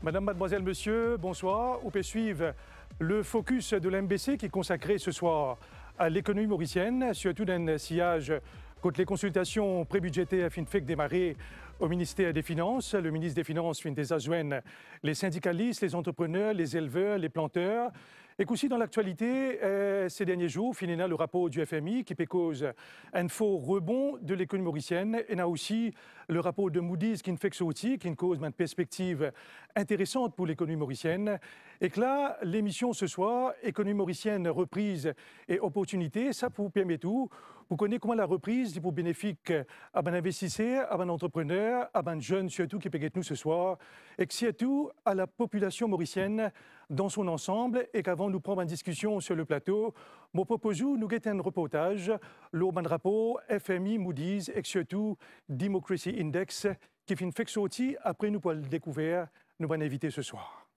Madame, mademoiselle, monsieur, bonsoir. On peut suivre le focus de l'MBC qui est consacré ce soir à l'économie mauricienne, surtout dans sillage contre les consultations prébudgétaires faire démarrer au ministère des Finances. Le ministre des Finances fin des les syndicalistes, les entrepreneurs, les éleveurs, les planteurs. Et qu'aussi dans l'actualité, euh, ces derniers jours, finit le rapport du FMI qui peut cause un faux rebond de l'économie mauricienne. Et a aussi le rapport de Moody's qui ne fait que sortir, qui ne cause une perspective intéressante pour l'économie mauricienne. Et que là, l'émission ce soir, économie mauricienne, reprise et opportunité, ça vous permet tout. Vous connaissez comment la reprise est pour bénéfique à un investisseur, à un entrepreneur, à un jeune surtout qui être nous ce soir, et surtout à la population mauricienne dans son ensemble et qu'avant de nous prendre en discussion sur le plateau, mon propose nous guetter un reportage, l'Urban drapeau, FMI, Moody's et surtout Democracy Index, qui fait une après nous pour le découvrir, nous allons ce soir.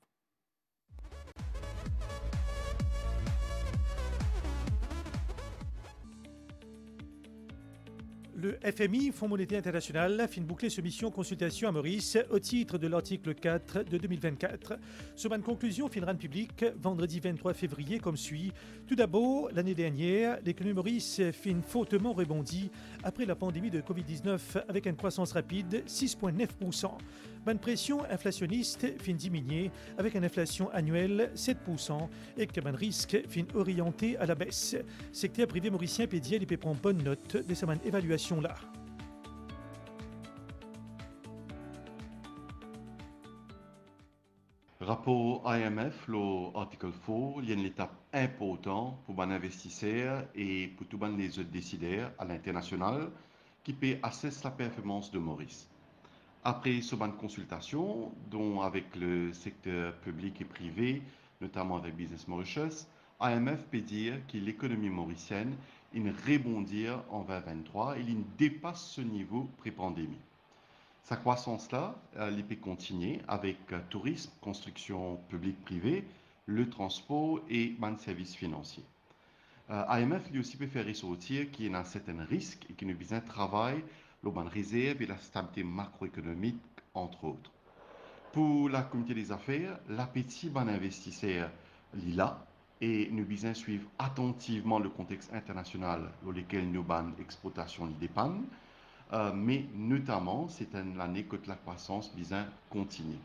Le FMI, Fonds monétaire international, a une boucler ce mission consultation à Maurice au titre de l'article 4 de 2024. Sur de conclusion, en public vendredi 23 février comme suit. Tout d'abord, l'année dernière, l'économie Maurice finit fautement fortement rebondi après la pandémie de Covid-19 avec une croissance rapide 6,9% ben pression inflationniste fin diminuer avec une inflation annuelle 7% et que risque fin orienté à la baisse. Secteur privé mauricien pédiel et prend bonne note de cette évaluation là. Rapport IMF, l'article 4, il y a une étape importante pour les investisseurs et pour tous les autres décideurs à l'international qui peut assesser la performance de Maurice. Après ce banc de consultation, dont avec le secteur public et privé, notamment avec Business Mauritius, AMF peut dire que l'économie mauricienne ne rebondir en 2023 et il dépasse ce niveau pré-pandémie. Sa croissance-là, elle peut continuer avec euh, tourisme, construction publique-privée, le transport et de services financiers. Euh, AMF lui aussi peut faire ressortir qu'il y a un certain risque et nous faut de travail, l'Oban réserve et la stabilité macroéconomique, entre autres. Pour la communauté des affaires, l'appétit ban investisseur l'ILA et nous bisons suivre attentivement le contexte international dans lequel nos ban exploitation dépendent, euh, mais notamment c'est une année que la croissance bisin continue.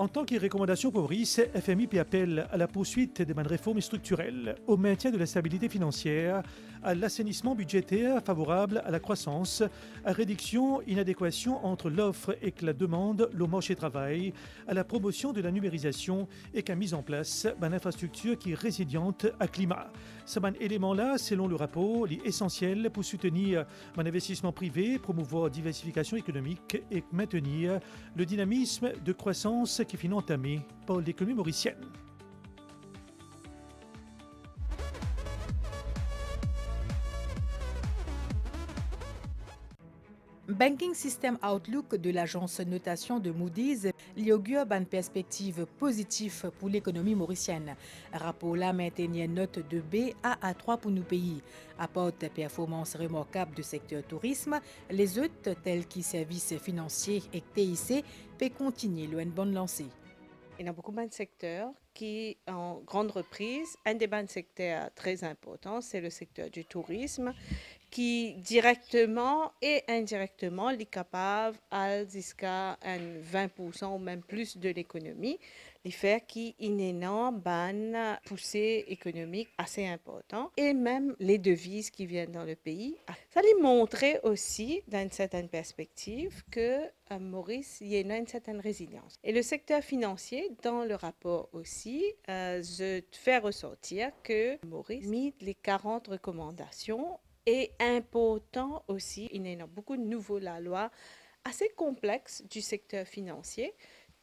En tant que recommandation Brice, FMI appel à la poursuite des réformes structurelles, au maintien de la stabilité financière, à l'assainissement budgétaire favorable à la croissance, à réduction inadéquation entre l'offre et la demande, le marché travail, à la promotion de la numérisation et qu'à mise en place d'une infrastructure qui est résiliente à climat. Ces éléments-là, selon le rapport, sont essentiel pour soutenir un investissement privé, promouvoir diversification économique et maintenir le dynamisme de croissance qui finit entamée par l'économie mauricienne. Banking System Outlook de l'agence notation de Moody's l'augure augure une perspective positive pour l'économie mauricienne. Rapport la maintenir note de B à A3 pour nos pays. Apporte performance remarquable du secteur tourisme, les autres tels que services financiers et TIC peuvent continuer le bonne lancée. Il y a beaucoup de secteurs qui en grande reprise. Un des secteurs très importants, c'est le secteur du tourisme qui directement et indirectement les capables à jusqu'à 20% ou même plus de l'économie, les faire qui une énorme ban poussée économique assez important et même les devises qui viennent dans le pays. Ça les montrait aussi dans une certaine perspective que euh, Maurice, y a une certaine résilience. Et le secteur financier, dans le rapport aussi, euh, je fais ressortir que Maurice mit les 40 recommandations et important aussi, il y a beaucoup de nouveaux, la loi assez complexe du secteur financier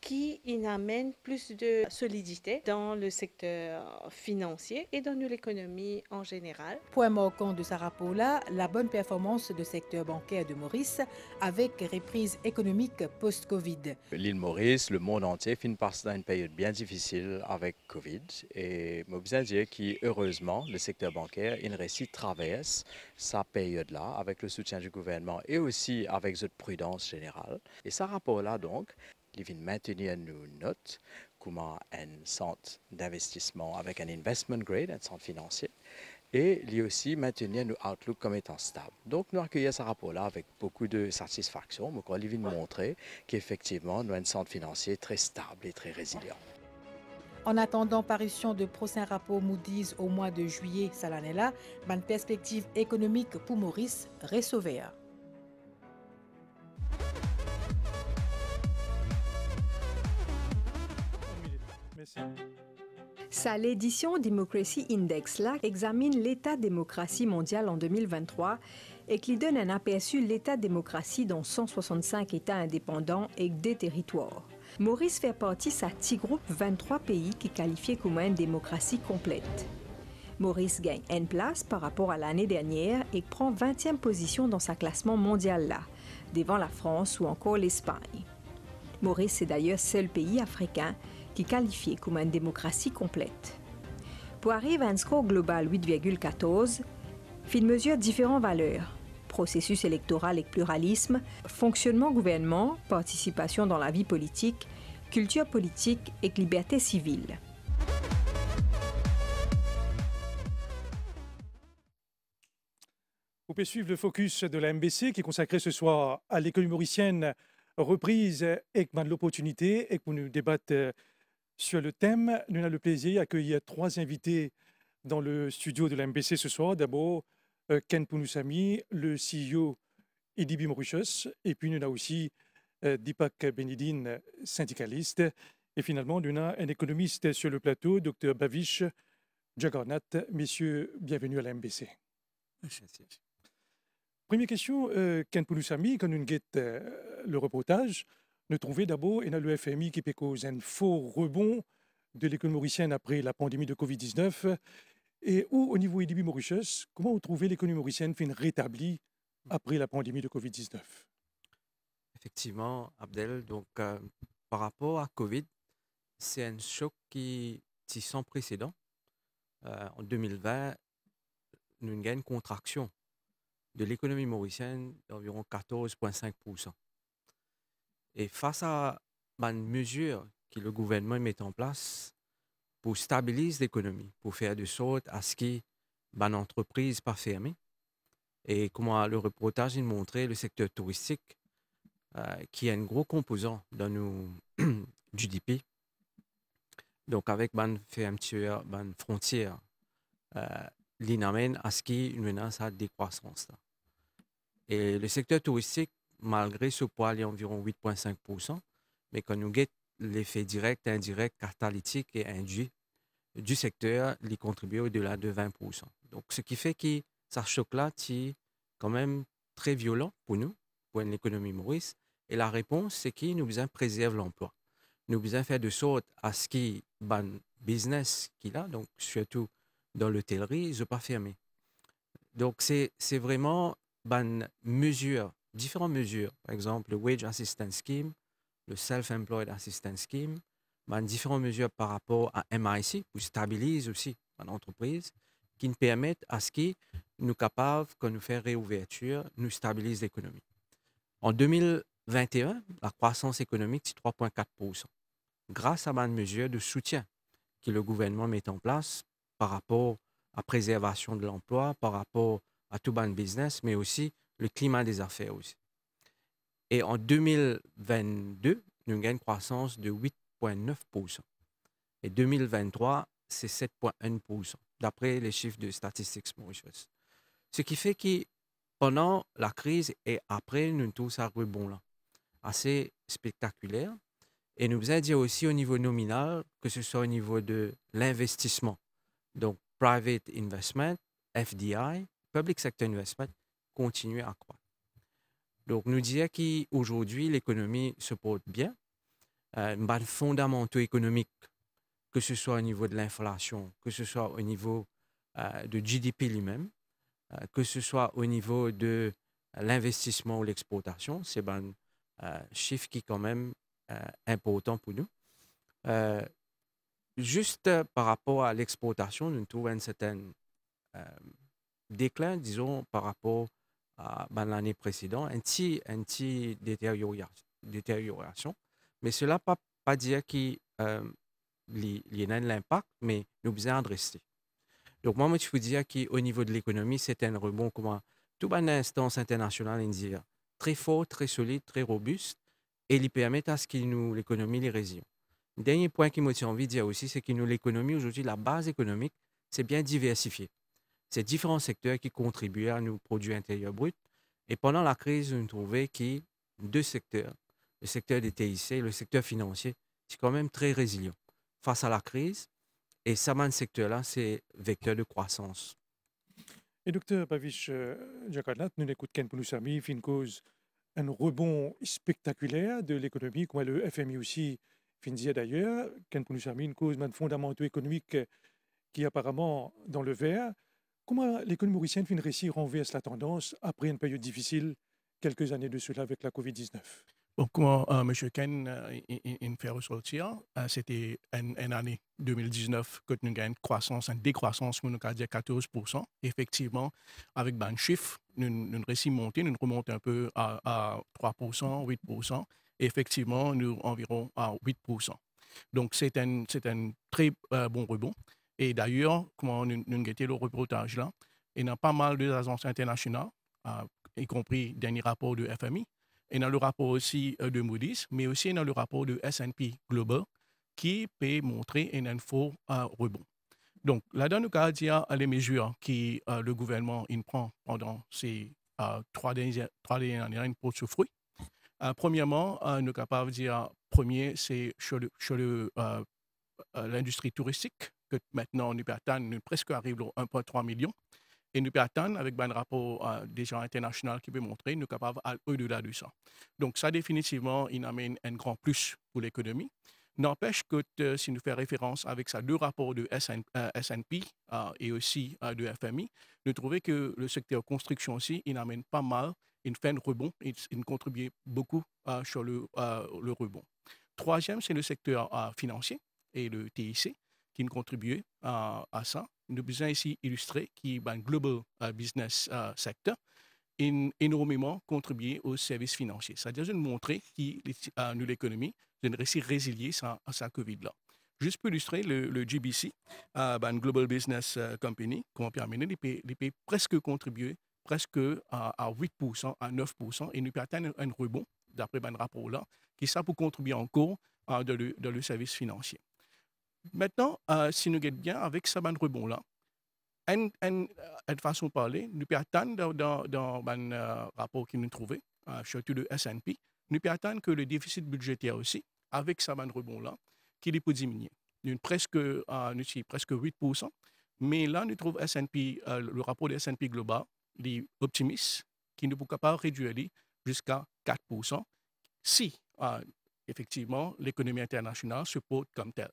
qui amène plus de solidité dans le secteur financier et dans l'économie en général. Point manquant de Sarah là la bonne performance du secteur bancaire de Maurice avec reprise économique post-Covid. L'île Maurice, le monde entier finit par dans une période bien difficile avec Covid et bien dire heureusement, le secteur bancaire, il réussit traverse sa période-là avec le soutien du gouvernement et aussi avec cette prudence générale. Et Sarah là donc, vient vient maintenir nos notes, comme un centre d'investissement avec un investment grade, un centre financier, et lui aussi maintenir nos outlook comme étant stable. Donc nous accueillons ce rapport-là avec beaucoup de satisfaction, mais vient vient montrer qu'effectivement nous avons un centre financier très stable et très résilient. En attendant parution de prochain rapport Moody's au mois de juillet, cette année-là, une perspective économique pour Maurice sauveur Sa l'édition Democracy Index là examine l'état démocratie mondial en 2023 et qui donne un aperçu l'état démocratie dans 165 États indépendants et des territoires. Maurice fait partie de sa petit groupe 23 pays qui qualifiait comme une démocratie complète. Maurice gagne n place par rapport à l'année dernière et prend 20e position dans sa classement mondial là, devant la France ou encore l'Espagne. Maurice est d'ailleurs seul pays africain qui qualifiait comme une démocratie complète. Pour arriver à un score global 8,14, il mesure différentes valeurs processus électoral et pluralisme, fonctionnement gouvernement, participation dans la vie politique, culture politique et liberté civile. Vous pouvez suivre le focus de la MBC qui est consacré ce soir à l'économie mauricienne reprise et l'opportunité et que nous débattons euh, sur le thème, nous avons le plaisir d'accueillir trois invités dans le studio de MBC ce soir. D'abord, euh, Ken Pounousami, le CEO Edibi Mauritius, et puis nous avons aussi euh, Dipak Benidine, syndicaliste, et finalement, nous avons un économiste sur le plateau, Dr Bavish Jagarnath. Messieurs, bienvenue à la MBC. Merci. Première question, euh, Ken Pounousami, quand nous guette le reportage, nous trouvons d'abord, et le FMI qui causer un faux rebond de l'économie mauricienne après la pandémie de Covid-19, et où, au niveau IDB Mauritius, comment vous trouvez l'économie mauricienne une rétablie après la pandémie de Covid-19 Effectivement, Abdel, donc euh, par rapport à Covid, c'est un choc qui, est sans précédent, euh, en 2020, nous avons une contraction de l'économie mauricienne d'environ 14,5%. Et face à la mesure que le gouvernement met en place pour stabiliser l'économie, pour faire de sorte à ce que l'entreprise pas fermée, et comme le reportage montré, le secteur touristique, euh, qui est un gros composant dans nos GDP, donc avec ban fermeture, ban frontière, euh, l'inamène à ce qui une menace à la décroissance. Et le secteur touristique, malgré ce poids, il est environ 8,5%, mais quand nous guettons l'effet direct, indirect, catalytique et induit du secteur, il contribue au-delà de 20%. Donc, ce qui fait que ça choc-là est quand même très violent pour nous, pour l'économie maurice. Et la réponse, c'est qu'il nous besoin préserver l'emploi. Nous besoin faire de sorte à ce qui ban business qu'il a, donc surtout dans l'hôtellerie, ne pas fermer. Donc, c'est vraiment une mesure différentes mesures. Par exemple, le Wage Assistance Scheme, le Self-Employed Assistance Scheme, différentes mesures par rapport à MIC, qui stabilise aussi l'entreprise, qui nous permettent à ce qui nous capables que nous faire réouverture, nous stabilise l'économie. En 2021, la croissance économique est 3,4 grâce à des mesures de soutien que le gouvernement met en place par rapport à la préservation de l'emploi, par rapport à tout ban business, mais aussi le climat des affaires aussi. Et en 2022, nous avons une croissance de 8,9%. Et 2023, c'est 7,1%, d'après les chiffres de Statistics Mauritius. Ce qui fait que pendant la crise et après, nous tous à rebond là, assez spectaculaire. Et nous faisons dire aussi au niveau nominal, que ce soit au niveau de l'investissement, donc private investment, FDI, public sector investment, continuer à croître. Donc, nous dire qu'aujourd'hui, l'économie se porte bien, euh, bonne fondamentaux économiques, que ce soit au niveau de l'inflation, que ce soit au niveau euh, de GDP lui-même, euh, que ce soit au niveau de l'investissement ou l'exportation, c'est un ben, euh, chiffre qui est quand même euh, important pour nous. juste par rapport à l'exportation, nous trouvons un certain déclin, disons, par rapport ben, l'année précédente, un petit, détérioration, Mais cela ne pas, pas dire qu'il euh, y a un impact, mais nous besoin rester. Donc, moi, je vous dire qu'au niveau de l'économie, c'est un rebond, comment tout bon instance internationale, dire, très fort, très solide, très robuste, et il permet à ce que l'économie, les résilient. Dernier point qui me tient envie de dire aussi, c'est que l'économie, aujourd'hui, la base économique, c'est bien diversifié ces différents secteurs qui contribuaient à nos produits intérieurs bruts. Et pendant la crise, nous trouvons que deux secteurs, le secteur des TIC et le secteur financier, sont quand même très résilient face à la crise. Et ce secteur-là, c'est vecteur de croissance. Et docteur Pavish euh, Jakarnat, nous l'écoutons Ken fin cause un rebond spectaculaire de l'économie, comme le FMI aussi fin d'ailleurs. Ken une cause fondamentaux économique qui apparemment dans le vert. Comment l'économie mauricienne fait réussir à renverser la tendance après une période difficile, quelques années de cela avec la COVID-19 bon, Comment euh, M. Ken euh, ressortir, euh, c'était une, année 2019 que nous avons une croissance, une décroissance, nous avons 14%. Effectivement, avec ben, chiffre, nous, nous réussissons à monter, nous remontons un peu à, 3%, 8%. Effectivement, nous environ à 8%. Donc, c'est un, un, très bon rebond. Et d'ailleurs, comment nous, a guettons le reportage là, y a pas mal d'agences internationales, euh, y compris dernier rapport de FMI, et dans le rapport aussi euh, de Moody's, mais aussi dans le rapport de S&P Global, qui peut montrer un info euh, rebond. Donc, là nous avons dit hein, les mesures que le gouvernement prend pendant ces trois, dernières, années pour ce fruit. premièrement, nous sommes capables dire, premier, c'est sur l'industrie touristique que maintenant Nupertan nous presque arrivé à 1,3 million. Et nous Nupertan, avec un ben, rapport euh, des gens internationaux qui peut montrer, nous capable d'aller au-delà du ça. Donc ça, définitivement, il amène un grand plus pour l'économie. N'empêche que euh, si nous fait référence avec ça, deux rapports de SN, SNP euh, et aussi de FMI, nous trouvons que le secteur construction aussi, il amène pas mal une fin de rebond, il, contribue beaucoup sur le, le, rebond. Troisième, c'est le secteur financier et le TIC qui ont contribué à, ça. Nous besoin ici illustrer que ben, le Global euh, Business euh, Sector a énormément contribué aux services financiers. C'est-à-dire, montrer que euh, nous, l'économie, est réussi à résilier COVID-là. Juste pour illustrer, le, GBC, euh, ben, Global Business Company, comment a les pays, presque contribué presque à, 8%, à 9%, et nous peut un rebond, d'après ben rapport là, qui ça pour contribuer encore euh, le, service financier. Maintenant, euh, si nous guettons bien avec ce ben, rebond là, euh, une, façon parler, nous pouvons attendre dans, dans, ben, euh, rapport qui nous trouvait, surtout de SNP, nous pouvons attendre que le déficit budgétaire aussi, avec ce ben, rebond là, qu'il est diminuer. Nous presque, presque 8%, mais là, nous trouvons le rapport de S&P global, les optimistes, qui ne pourra pas réduire jusqu'à 4% si, effectivement, l'économie internationale se porte comme telle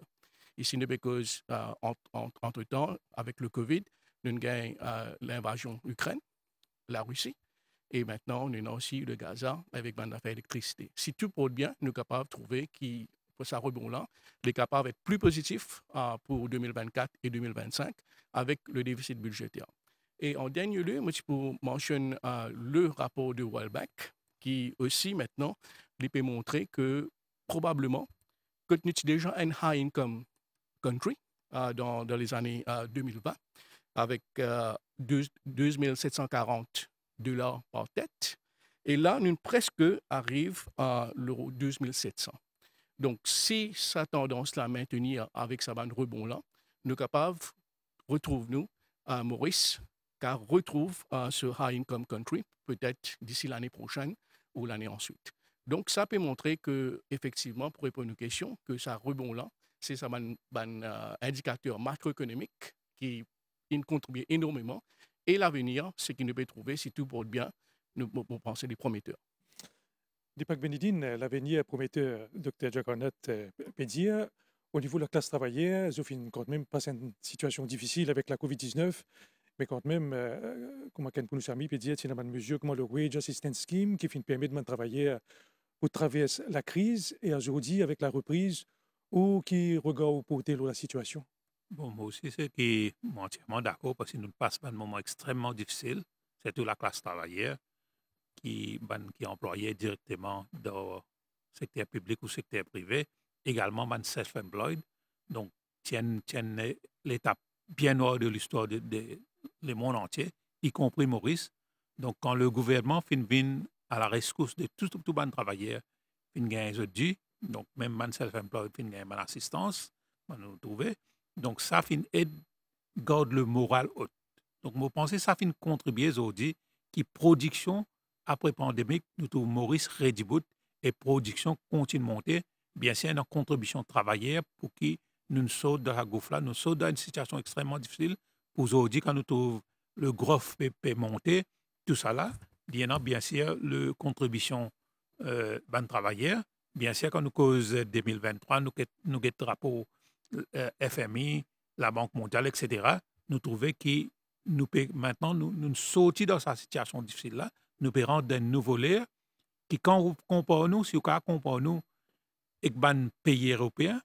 ici ne euh, en, en, entre-temps, avec le Covid, nous avons euh, l'invasion Ukraine, la Russie, et maintenant nous avons aussi le Gaza avec une d'électricité. Si tout porte bien, nous sommes capables de trouver qui, pour ça rebond les capables d'être plus positifs euh, pour 2024 et 2025 avec le déficit budgétaire. Et en dernier lieu, je mentionne mentionner euh, le rapport de World Bank, qui aussi maintenant, les peut montrer que probablement, quand nous déjà un high income country euh, dans, les années 2020 euh, avec 2, euh, 740 dollars par tête. Et là, nous presque arrive à l'euro 700. Donc, si sa tendance la maintenir avec sa bande rebond-là, nous capables, retrouve-nous à Maurice, car retrouve ce high income country, peut-être d'ici l'année prochaine ou l'année ensuite. Donc, ça peut montrer que, effectivement, pour répondre aux questions, que ça rebond-là c'est un euh, indicateur macroéconomique qui contribue énormément. Et l'avenir, ce qu'il nous peut trouver, si tout porte bien, nous, penser pensons des prometteurs. Deepak Benidine, l'avenir prometteur, Dr. Jagannath euh, Pedia, au niveau de la classe travaillère, ne quand même, passe une situation difficile avec la COVID-19, mais quand même, euh, comme on peut nous c'est une mesure comme le Wage Assistance Scheme qui permet de travailler au euh, travers la crise. Et aujourd'hui, avec la reprise, ou qui regarde au porter la situation? Bon, moi aussi, c'est qui moi, entièrement d'accord parce que nous passons un moment extrêmement difficile, C'est toute la classe travailleuse qui, ben, qui est employée directement dans le secteur public ou secteur privé, également a ben, self-employed. Donc, tiennent, tiennent l'étape bien hors de l'histoire du monde entier, y compris Maurice. Donc, quand le gouvernement finit à la rescousse de tous, les travailleurs, bon travailleur, fin aujourd'hui. Donc, même man self-employed fin gagne man assistance, man nous trouver. Donc, ça fin aide, garde le moral haut. Donc, je pense ça fin contribuer aujourd'hui qui production après pandémie, nous trouvons Maurice Redibout et production continue de monter. Bien sûr, une contribution travailleuse pour qui nous sommes dans la gouffre nous sommes dans une situation extrêmement difficile. Pour aujourd'hui, quand nous trouvons le gros PP monter, tout ça là, bien sûr la contribution euh, ban travaillère, bien sûr, quand nous cause 2023, nous nous drapeau euh, FMI, la Banque mondiale, etc., nous trouvons que nous maintenant, nous, nous sortis dans cette situation difficile-là, nous rendre d'un nouveau l'air qui, quand vous nous, si vous comprenez nous avec un pays européen,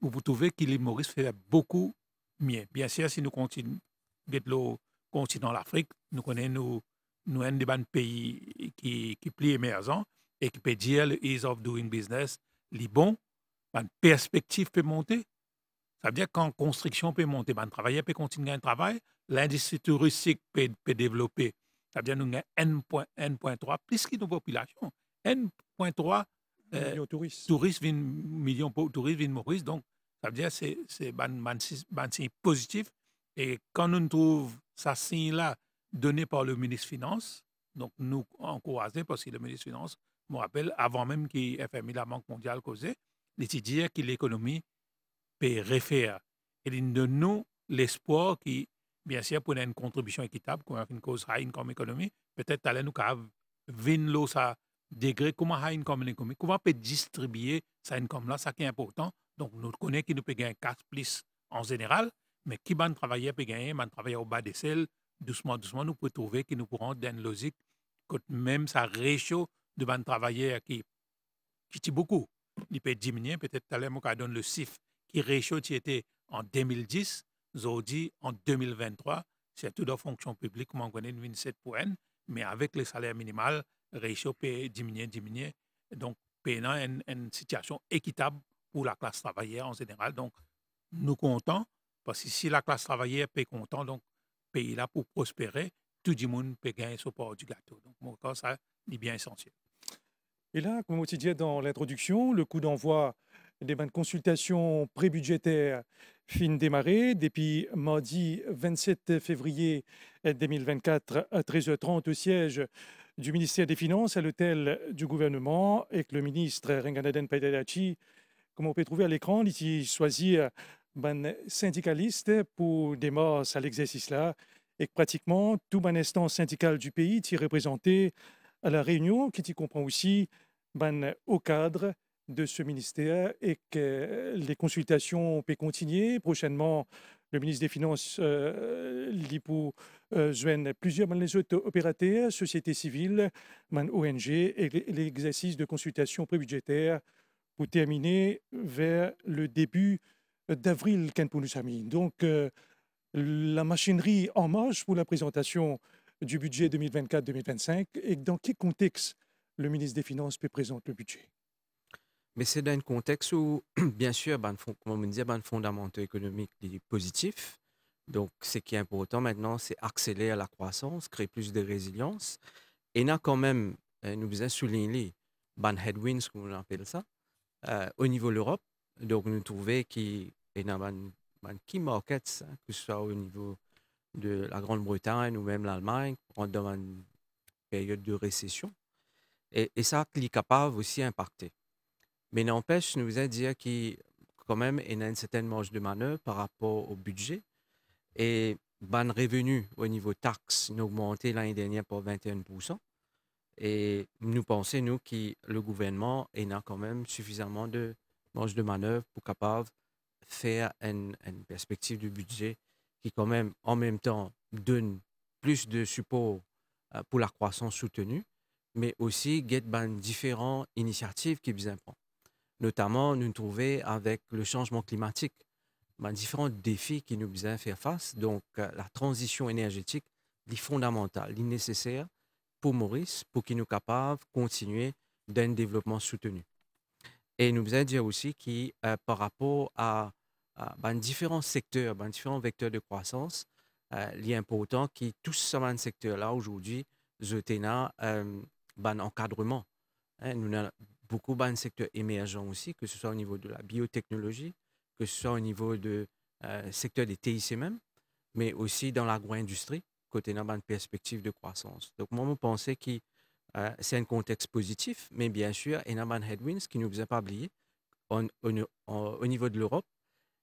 vous trouvez que les Maurice fait beaucoup mieux. Bien sûr, si nous continuons le continent l'Afrique, nous connaissons nous, un des pays qui, qui plus émergents, dire le ease of doing business, Libon bon, ban perspective peut monter. Ça veut dire qu'en construction peut monter, ban travailler peut continuer à travail, l'industrie touristique peut, peut développer. Ça veut dire nous avons N.3 plus que nos populations. N.3 touristes. millions de touristes donc ça veut dire c'est c'est un signe positif. Et quand nous trouve ça signe là donné par le ministre des Finances, donc nous encourager parce que le ministre des Finances me rappelle, avant même qu'il fermé la Banque mondiale, causée il était dire que l'économie peut refaire. Et il de nous l'espoir qui, bien sûr, pour une contribution équitable, pour une cause high comme économie, peut-être aller nous venir ça degré, comment high income économie, comment on peut distribuer ça comme là, ça qui est important. Donc, nous connaissons qu'il nous peut gagner 4 plus en général, mais qui va travailler peut gagner, va travailler au bas des selles, doucement, doucement, nous pouvons trouver que nous pourrons dans une logique que même ça réchauffe de bande travailleurs qui, qui beaucoup. Il peut diminuer, peut-être tout à l'heure, donne le chiffre qui réchauffe, qui était en 2010, aujourd'hui en 2023, c'est tout dans fonction publique, on connaît 27 points, mais avec le salaire minimal, réchauffe peut diminuer, diminuer. Donc, payant une, une situation équitable pour la classe travailleuse en général. Donc, nous comptons, parce que si la classe travailleuse paye content, donc pays là pour prospérer, tout le monde peut gagner son port du gâteau. Donc, mon cas, ça, est bien essentiel. Et là, comme on dit dans l'introduction, le coup d'envoi des bains de consultation prébudgétaires fin démarré depuis mardi 27 février 2024 à 13h30 au siège du ministère des Finances à l'hôtel du gouvernement et que le ministre Renganaden Paidadachi, comme on peut trouver à l'écran, ici choisi un syndicaliste pour démarrer à l'exercice là et que pratiquement tout ben instance syndicale du pays est représenté à la Réunion, qui y comprend aussi ben, au cadre de ce ministère et que les consultations peuvent continuer. Prochainement, le ministre des Finances, euh, l'IPO, pour euh, plusieurs les autres opérateurs, sociétés civiles, ben, ONG et l'exercice de consultation prébudgétaire pour terminer vers le début d'avril, Donc, euh, la machinerie en marche pour la présentation du budget 2024-2025 et dans quel contexte le ministre des Finances peut présenter le budget Mais c'est dans un contexte où, bien sûr, comme on disait, ben, fondamentaux économiques positifs. Donc, ce qui est important maintenant, c'est accélérer la croissance, créer plus de résilience. Et a quand même, euh, nous souligné les ban headwinds, comme on appelle ça, euh, au niveau de l'Europe. Donc, nous trouvons qu'il y a une ben, qui market que ce soit au niveau de la Grande-Bretagne ou même l'Allemagne, on une période de récession. Et, et ça, les capable aussi impacter. Mais n'empêche, nous à dire qu'il quand même une certaine marge de manœuvre par rapport au budget. Et ban revenu au niveau taxe a augmenté l'année dernière pour 21 Et nous pensons, nous, que le gouvernement a quand même suffisamment de marge de manœuvre pour capable faire une, perspective du budget qui quand même en même temps donne plus de support euh, pour la croissance soutenue, mais aussi get dans différentes initiatives qui nous prend. Notamment, nous trouver avec le changement climatique, ben, différents défis qui nous besoin faire face. Donc, euh, la transition énergétique est fondamentale, est nécessaire pour Maurice, pour qu'il nous capable de continuer d'un développement soutenu. Et nous besoin dire aussi qui euh, par rapport à dans différents secteurs, dans différents vecteurs de croissance, euh, il est important que tous ces secteurs-là aujourd'hui, Zotena, euh, ban encadrement. Hein, nous avons beaucoup ben, de secteurs émergents aussi, que ce soit au niveau de la biotechnologie, que ce soit au niveau du euh, secteur des TIC même, mais aussi dans l'agro-industrie, côté avons ben, une perspective de croissance. Donc, moi, je pensais que euh, c'est un contexte positif, mais bien sûr, il y a des headwinds qui ne nous ont pas oublier. au niveau de l'Europe,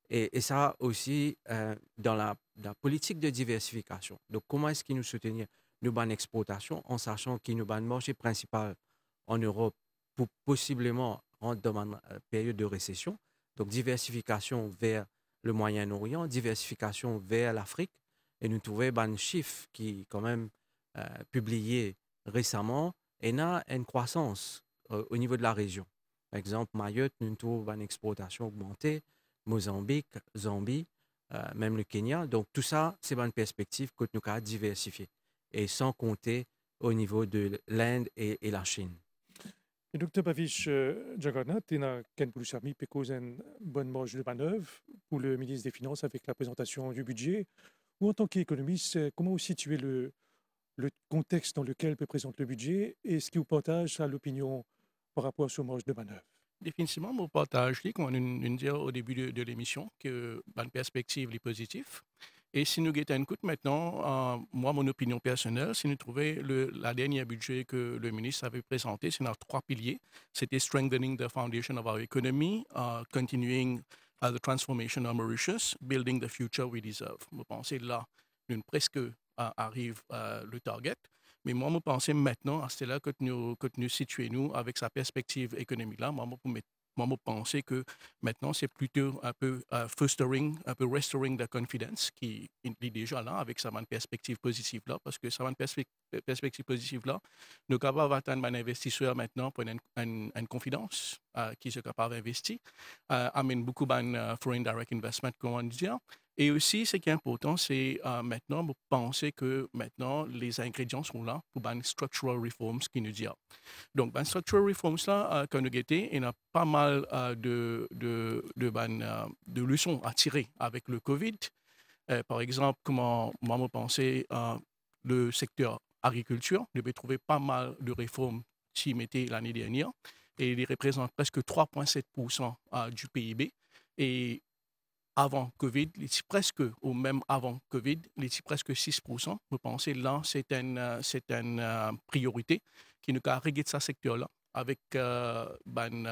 et, ça aussi, euh, dans, la, politique de diversification, Donc comment est-ce qu'ils nous soutiennent nous ban exportation en sachant qu'ils nous ban marché principal en Europe pour possiblement en euh, période de récession. Donc diversification vers le Moyen-Orient, diversification vers l'Afrique. Et nous trouvons un chiffre qui quand même euh, publié récemment et a une croissance euh, au niveau de la région. Par exemple, Mayotte, nous trouvons une exploitation augmentée. Mozambique, Zambie, euh, même le Kenya. Donc tout ça, c'est une perspective que nous avons diversifiée. Et sans compter au niveau de l'Inde et, la Chine. Et docteur Pavish euh, Jagannath, y Ken une bonne marge de manœuvre pour le ministre des Finances avec la présentation du budget. Ou en tant qu'économiste, euh, comment vous situez le, le contexte dans lequel peut présenter le budget et ce qui vous partage à l'opinion par rapport à ce marge de manœuvre Définitivement, mon partage, comme on dit au début de, l'émission, que la bah, perspective, est positive. Et si nous guettons écoute maintenant, moi, mon opinion personnelle, si nous trouvons le la dernier budget que le ministre avait présenté, c'est notre trois piliers. C'était strengthening the foundation of our economy, uh, continuing uh, the transformation of Mauritius, building the future we deserve. Je pense là, nous presque uh, arrive le target. Mais moi, je pense maintenant à que nous, nous situons nous avec sa perspective économique là. Moi, je pense que maintenant, c'est plutôt un peu euh, fostering, un peu restoring la confidence qui est déjà là avec sa perspective positive là, parce que sa euh, perspective positive là, nous sommes capables d'atteindre un investisseur maintenant pour une, une, confidence euh, qui est capable d'investir, uh, amène beaucoup de foreign direct investment, comme on dit. Hein. Et aussi, ce qui est important, c'est euh, maintenant, vous pensez que maintenant, les ingrédients sont là pour ban structural reforms qui nous dit. Donc, ban structural reforms, là, quand euh, nous il y a pas mal euh, de, de, leçons à tirer avec le COVID. par exemple, comment, moi, je pensais, le secteur agriculture devait trouver pas mal de réformes qui mettait l'année dernière. Et il représente presque 3,7% du PIB. Et avant Covid, presque, ou même avant Covid, était presque 6%. Vous pensez, là, c'est une, euh, c'est une euh, priorité qui ne a régler de ce secteur-là. Avec euh, ben,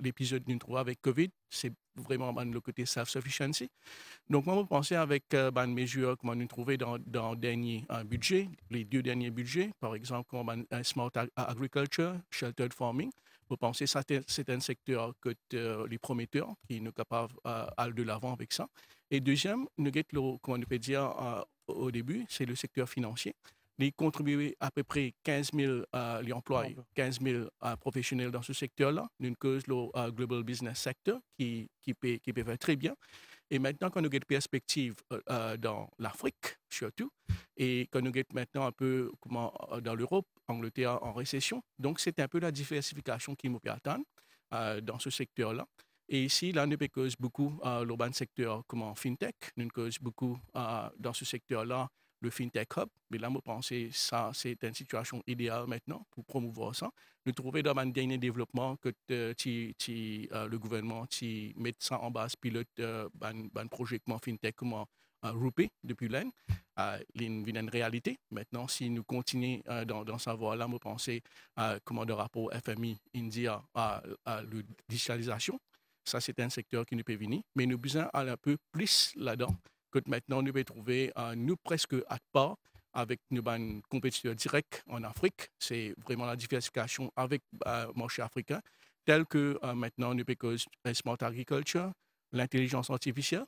l'épisode d'une avec Covid, c'est vraiment ben, le côté self-sufficiency. Donc, moi, vous pensez avec ben, mesures que nous trouvées dans, dans dernier budget, les deux derniers budgets, par exemple, ben, Smart Agriculture, Sheltered Farming, vous penser que c'est un secteur que les prometteurs qui ne capable euh, d'aller de l'avant avec ça. Et deuxième, nous le, comme on peut dire euh, au début, c'est le secteur financier. Il contribue à peu près 15 000 euh, employés, 15 000 professionnels dans ce secteur-là, d'une cause le Global Business Sector qui, qui, faire qui très bien. Et maintenant qu'on nous une perspective euh, euh, dans l'Afrique, surtout, et qu'on nous maintenant un peu comment, euh, dans l'Europe, Angleterre en récession. Donc, c'est un peu la diversification qui nous permet dans ce secteur-là. Et ici, là, nous cause beaucoup l'urban secteur comme fintech, nous cause beaucoup dans ce secteur-là le FinTech Hub. Mais là, je pense que ça, c'est une situation idéale maintenant pour promouvoir ça. Nous trouver dans un dernier développement que euh, euh, le gouvernement met ça en base pilote, euh, un, projet FinTech, comment euh, depuis l'année. depuis l'ine uh, une réalité. Maintenant, si nous continuons dans, dans sa voie-là, je penser à comment de rapport FMI, India, à, la digitalisation, ça c'est un secteur qui nous peut venir, mais nous besoin d'aller un peu plus là-dedans que maintenant nous pouvons trouver euh, nous presque à part avec nos compétiteurs directs en Afrique. C'est vraiment la diversification avec le euh, marché africain, tel que euh, maintenant nous pouvons Smart Agriculture, l'intelligence artificielle,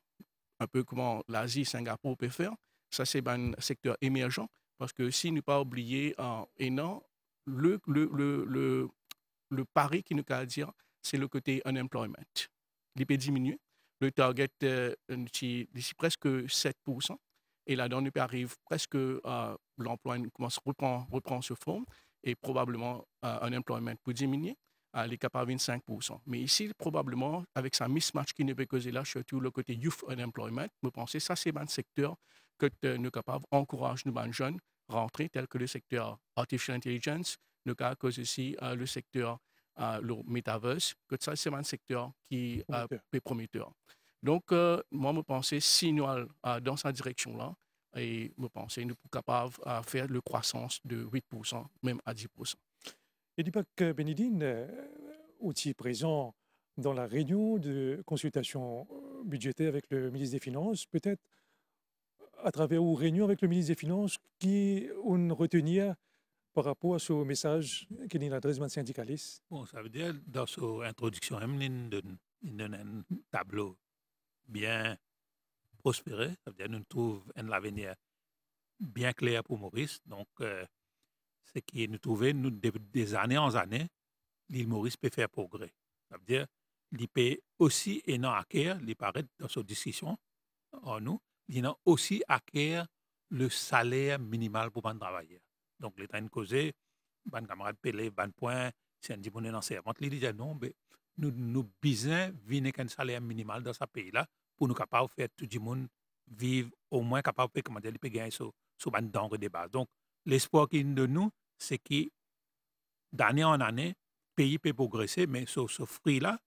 un peu comment l'Asie, Singapour peut faire. Ça, c'est un secteur émergent parce que si nous pas oublier en non le, le, le, le, le pari qui nous a dire, c'est le côté unemployment. Il peut diminuer, le target est euh, d'ici presque 7%. Et la pays arrive presque à euh, l'emploi commence reprend, reprend fond forme et probablement euh, un employment peut diminuer à capable de 25%. Mais ici, probablement, avec sa mismatch qui ne peut causer là, surtout le côté youth unemployment, me pensez, ça, c'est un secteur que nous capables encourage nos jeunes, rentrer, tel que le secteur artificial intelligence, le cas cause aussi le secteur le metaverse, que ça, c'est un secteur qui est euh, prometteur. Donc, euh, moi, me pensais allons euh, dans cette direction-là et me penser nous sommes capables à faire le croissance de 8%, même à 10%. Et du que Bénédine, aussi présent dans la réunion de consultation budgétaire avec le ministre des Finances, peut-être à travers une réunion avec le ministre des Finances qui on retenir par rapport à ce message est l'adresse adresse syndicaliste. Bon, ça veut dire, dans son introduction, il donne un tableau bien prospéré, ça veut dire nous trouve un avenir bien clair pour Maurice. Donc, euh, ce qui nous trouver nous, des années en années, l'île Maurice peut faire progrès. Ça veut dire, il peut aussi, et non acquérir, il paraît dans son discussion, en nous, il a aussi acquérir le salaire minimal pour un travailleur. Donc, l'État a causé, ban camarade Pelé, ban point, c'est un dit bon dans servante. Il dit non, mais nous, nous besoin avec un salaire minimal dans ce pays-là pour nous capables de faire tout le monde vivre au moins capable de comment dire, gagner sur, sur ban de base. Donc, l'espoir qui de nous, c'est que d'année en année, le pays peut progresser, mais sur ce fruit-là,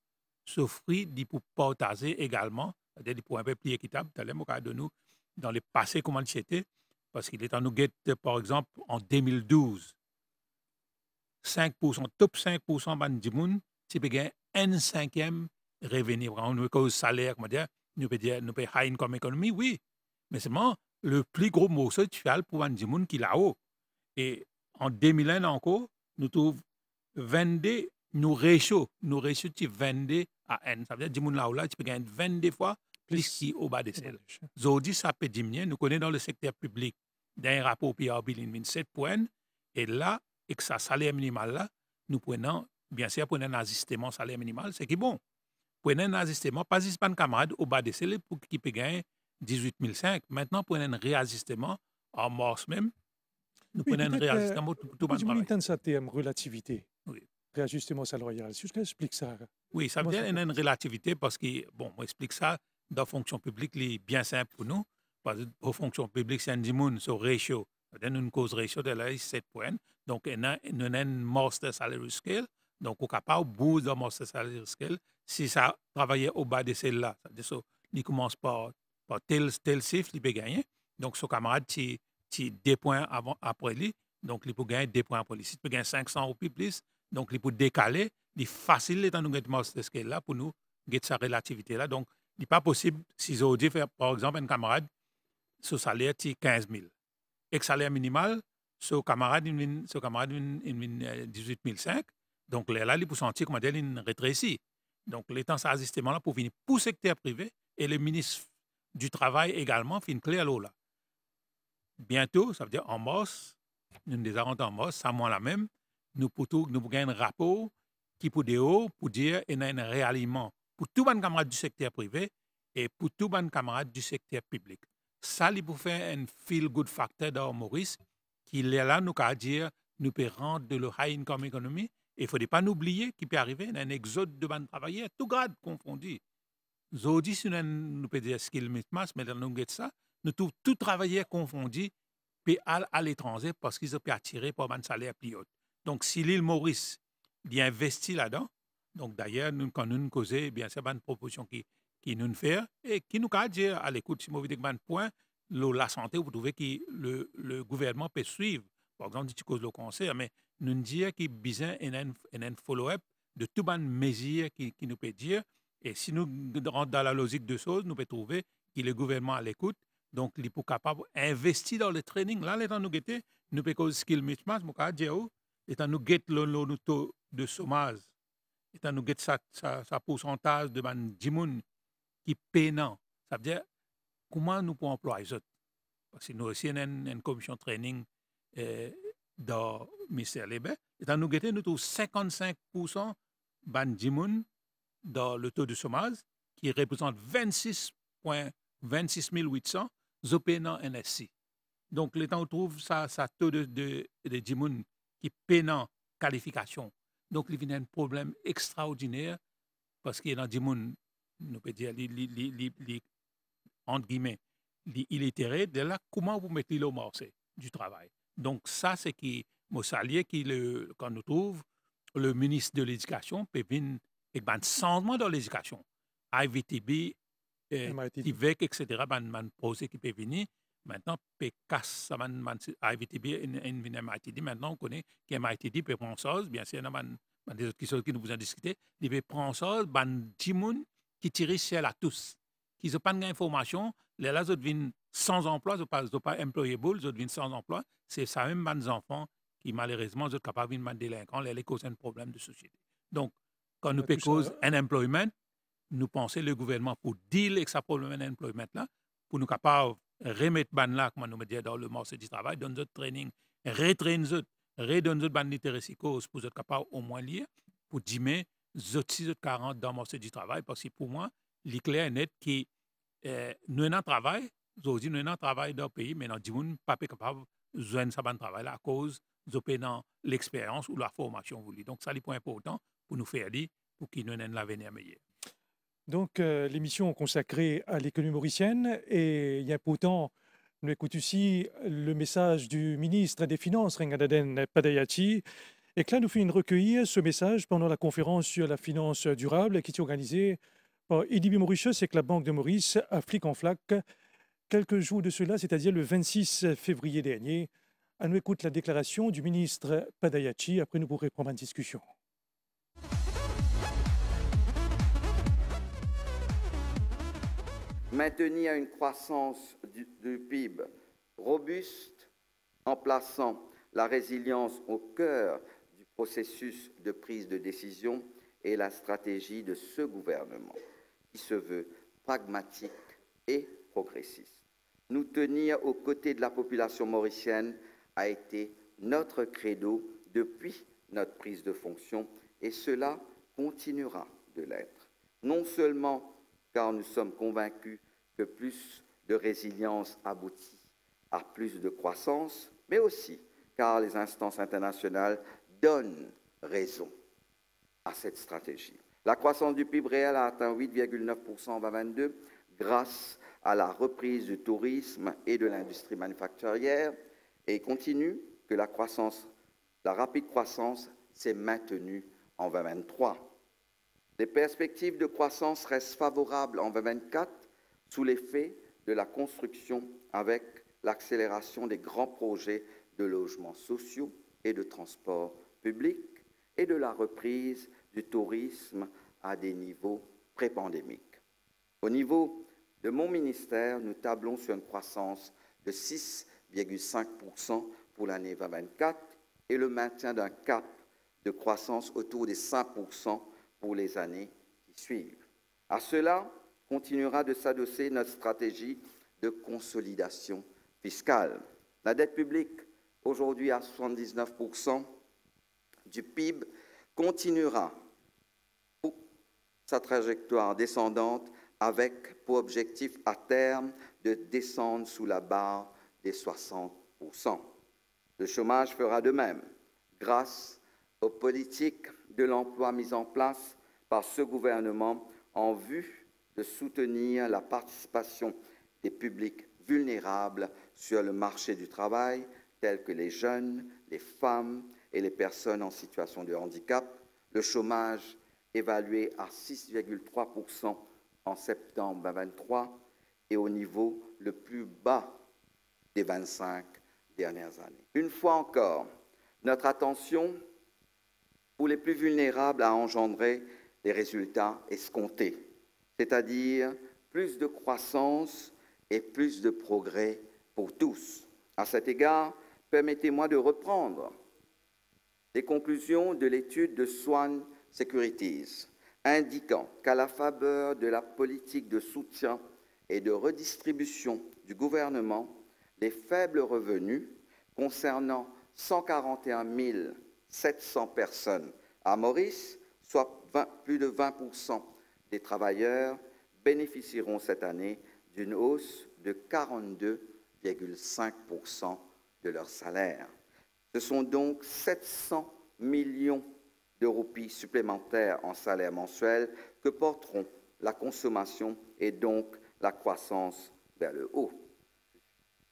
ce fruit dit pour partager également, c'est-à-dire pour un peu plus équitable, les nous, dans le passé, comment c'était, parce qu'il est en Nugget, par exemple, en 2012. 5%, top 5% de c'est monde, si gagner un cinquième revenu. On nous cause salaire, comment dire, nous peut dire, nous peut high comme économie, oui. Mais c'est le plus gros morceau tu as pour ban qui qui là-haut. Et en 2001 encore, nous trouvons 22, nous réchauds. nous réchauds tu 22 à N. Ça veut dire, banjimun là-haut, là, tu peux gagner 22 fois plus si au bas des selles. Aujourd'hui, ça peut diminuer. Nous connaissons dans le secteur public d'un rapport PIA il 27 points. Et là, avec sa salaire minimal là, nous prenons, bien sûr, prenons un ajustement salaire minimal, c'est qui bon. Prenons un ajustement, pas juste un camarade au bas des cellules pour qui peut gagner 18 500. Maintenant, prenons un réajustement en mars même. Nous prenons un euh, réajustement tout, tout bon travail. Vous ça relativité. Oui. Réajustement salarial. Si je explique ça. Oui, ça veut dire une relativité parce que, bon, on explique ça dans la fonction publique, c'est bien simple pour nous aux fonctions publiques, son ratio. a une cause ratio de 7 points. Donc, il y a une master salary scale. Donc, on capable bout de master salary scale si ça travaillait au bas de celle-là. C'est-à-dire, il commence par, tel, tel chiffre, il peut gagner. Donc, son camarade, qui qui 2 points avant, après lui. Donc, il peut gagner 2 points après lui. Si il peut gagner 500 ou plus, donc, il peut décaler. Il facile, étant donné de master scale là, pour nous, gagner sa relativité là. Donc, il n'est pas possible, si vous dis, par exemple, un camarade, ce salaire est 15 000. Et le salaire minimal, ce camarade, est camarade, 18 500. Euh, Donc, là, sentir sentir comment une rétrécis. Donc, l'étant ça là pour venir pour le secteur privé et le ministre du Travail également à l'eau là. Bientôt, ça veut dire en mars, nous nous en mars, ça moi la même, nous pouvons nous gagner un rapport qui pour des hauts, pour dire a un réalignement pour tous les camarades du secteur privé et pour tous les camarades du secteur public. Ça, il peut faire un feel-good factor dans Maurice, qui est là, nous, qu'à dire, nous peut rendre de le high income économie. Et il ne faut pas oublier qu'il peut arriver un exode de bande travailleurs, tout grade confondu. Aujourd'hui, si nous peut dire ce qu'il met mais nous avons ça, nous trouvons tout travailleurs confondu peut aller à l'étranger parce qu'ils ont pu attirer pour un salaire plus haut. Donc, si l'île Maurice bien investit là-dedans, donc d'ailleurs, nous, quand nous nous eh bien, c'est une proposition qui qui nous fait et qui nous a dit à l'écoute si mauvais point la santé vous trouvez que le, gouvernement peut suivre par exemple dit cause le cancer mais nous dire qu'il besoin un follow-up de toutes les mesures qui, qui nous peut dire et si nous rentrons dans la logique de choses nous peut trouver que le gouvernement à l'écoute donc il est capable d'investir dans le training là les nous guetter nous peut cause skill mismatch nous a dire et oh, nous guette le, taux de chômage et nous guette ça, ça, pourcentage de ban qui peinant. Ça veut dire, comment nous pouvons employer les autres? Parce que nous aussi, nous avons une, commission de training euh, dans le ministère Lébert. Et dans nous, nous trouvons 55% de dans le taux de chômage, qui représente 26, 26 800 peinant NSC. Donc, l'État trouve ça, ça taux de, de, de Jimoun qui peinant qualification. Donc, il y a un problème extraordinaire parce qu'il y a dans Jimoun nous peut dire, les, li, entre guillemets, de là, comment vous mettez le morceau du travail. Donc, ça, c'est qui, Mossalier, qui, le, quand nous trouve, le ministre de l'Éducation, Pépin et ben, changement dans l'éducation. IVTB, eh, e et TIVEC, etc., ben man, posé qui peut venir. Maintenant, PECAS, ça m'a IVTB, et MITD, maintenant, on connaît qu'MITD peut prendre chose, bien sûr, y a des autres qui nous ont en discuter, il peut prendre chose, ban, dix qui tirent ciel à tous. Qui n'ont pas d'information, les là, ils deviennent sans emploi, ils ne sont pas employables, ils deviennent sans emploi. C'est ça même les enfants qui, malheureusement, sont capables de délinquants, ils causent un problème de société. Donc, quand nous bah, cause un employment, nous pensons le gouvernement pour deal avec ce problème d'employment là, pour nous capables de remettre ban là, comme nous dit dans le marché du travail, dans notre training, nous notre, de notre ban littératie cause pour être capable au moins lire, pour dire outils qui 40 dans du travail parce que pour moi, l'éclair est net qui euh, nous en travail, nous nous en travail dans le pays, mais dans n'avons pas capable de faire ce travail à cause de l'expérience ou la formation voulue. Donc, ça, c'est point important pour nous faire dire pour qu'il nous aient l'avenir meilleur. Donc, euh, l'émission consacrée à l'économie mauricienne et il y a pourtant, nous écoutons aussi le message du ministre des Finances, Rengadaden Padayachi, et nous une recueillir ce message pendant la conférence sur la finance durable qui est organisée par IDB Mauritius et que la Banque de Maurice à Flic en Flac quelques jours de cela, c'est-à-dire le 26 février dernier. À nous écoute la déclaration du ministre Padayachi. Après, nous pourrons prendre une discussion. Maintenir une croissance du PIB robuste en plaçant la résilience au cœur processus de prise de décision et la stratégie de ce gouvernement, qui se veut pragmatique et progressiste. Nous tenir aux côtés de la population mauricienne a été notre credo depuis notre prise de fonction et cela continuera de l'être. Non seulement car nous sommes convaincus que plus de résilience aboutit à plus de croissance, mais aussi car les instances internationales donne raison à cette stratégie. La croissance du PIB réel a atteint 8,9% en 2022 grâce à la reprise du tourisme et de l'industrie manufacturière et continue que la croissance, la rapide croissance s'est maintenue en 2023. Les perspectives de croissance restent favorables en 2024 sous l'effet de la construction avec l'accélération des grands projets de logements sociaux et de transports public et de la reprise du tourisme à des niveaux pré-pandémiques. Au niveau de mon ministère, nous tablons sur une croissance de 6,5% pour l'année 2024 et le maintien d'un cap de croissance autour des 5% pour les années qui suivent. À cela continuera de s'adosser notre stratégie de consolidation fiscale. La dette publique, aujourd'hui à 79%, du PIB continuera sa trajectoire descendante avec pour objectif à terme de descendre sous la barre des 60 Le chômage fera de même grâce aux politiques de l'emploi mises en place par ce gouvernement en vue de soutenir la participation des publics vulnérables sur le marché du travail, tels que les jeunes, les femmes, et les personnes en situation de handicap, le chômage évalué à 6,3% en septembre 2023 et au niveau le plus bas des 25 dernières années. Une fois encore, notre attention pour les plus vulnérables a engendré des résultats escomptés, c'est-à-dire plus de croissance et plus de progrès pour tous. À cet égard, permettez-moi de reprendre les conclusions de l'étude de Swan Securities, indiquant qu'à la faveur de la politique de soutien et de redistribution du gouvernement, les faibles revenus concernant 141 700 personnes à Maurice, soit plus de 20 des travailleurs, bénéficieront cette année d'une hausse de 42,5 de leur salaire. Ce sont donc 700 millions d'euros supplémentaires en salaire mensuel que porteront la consommation et donc la croissance vers le haut.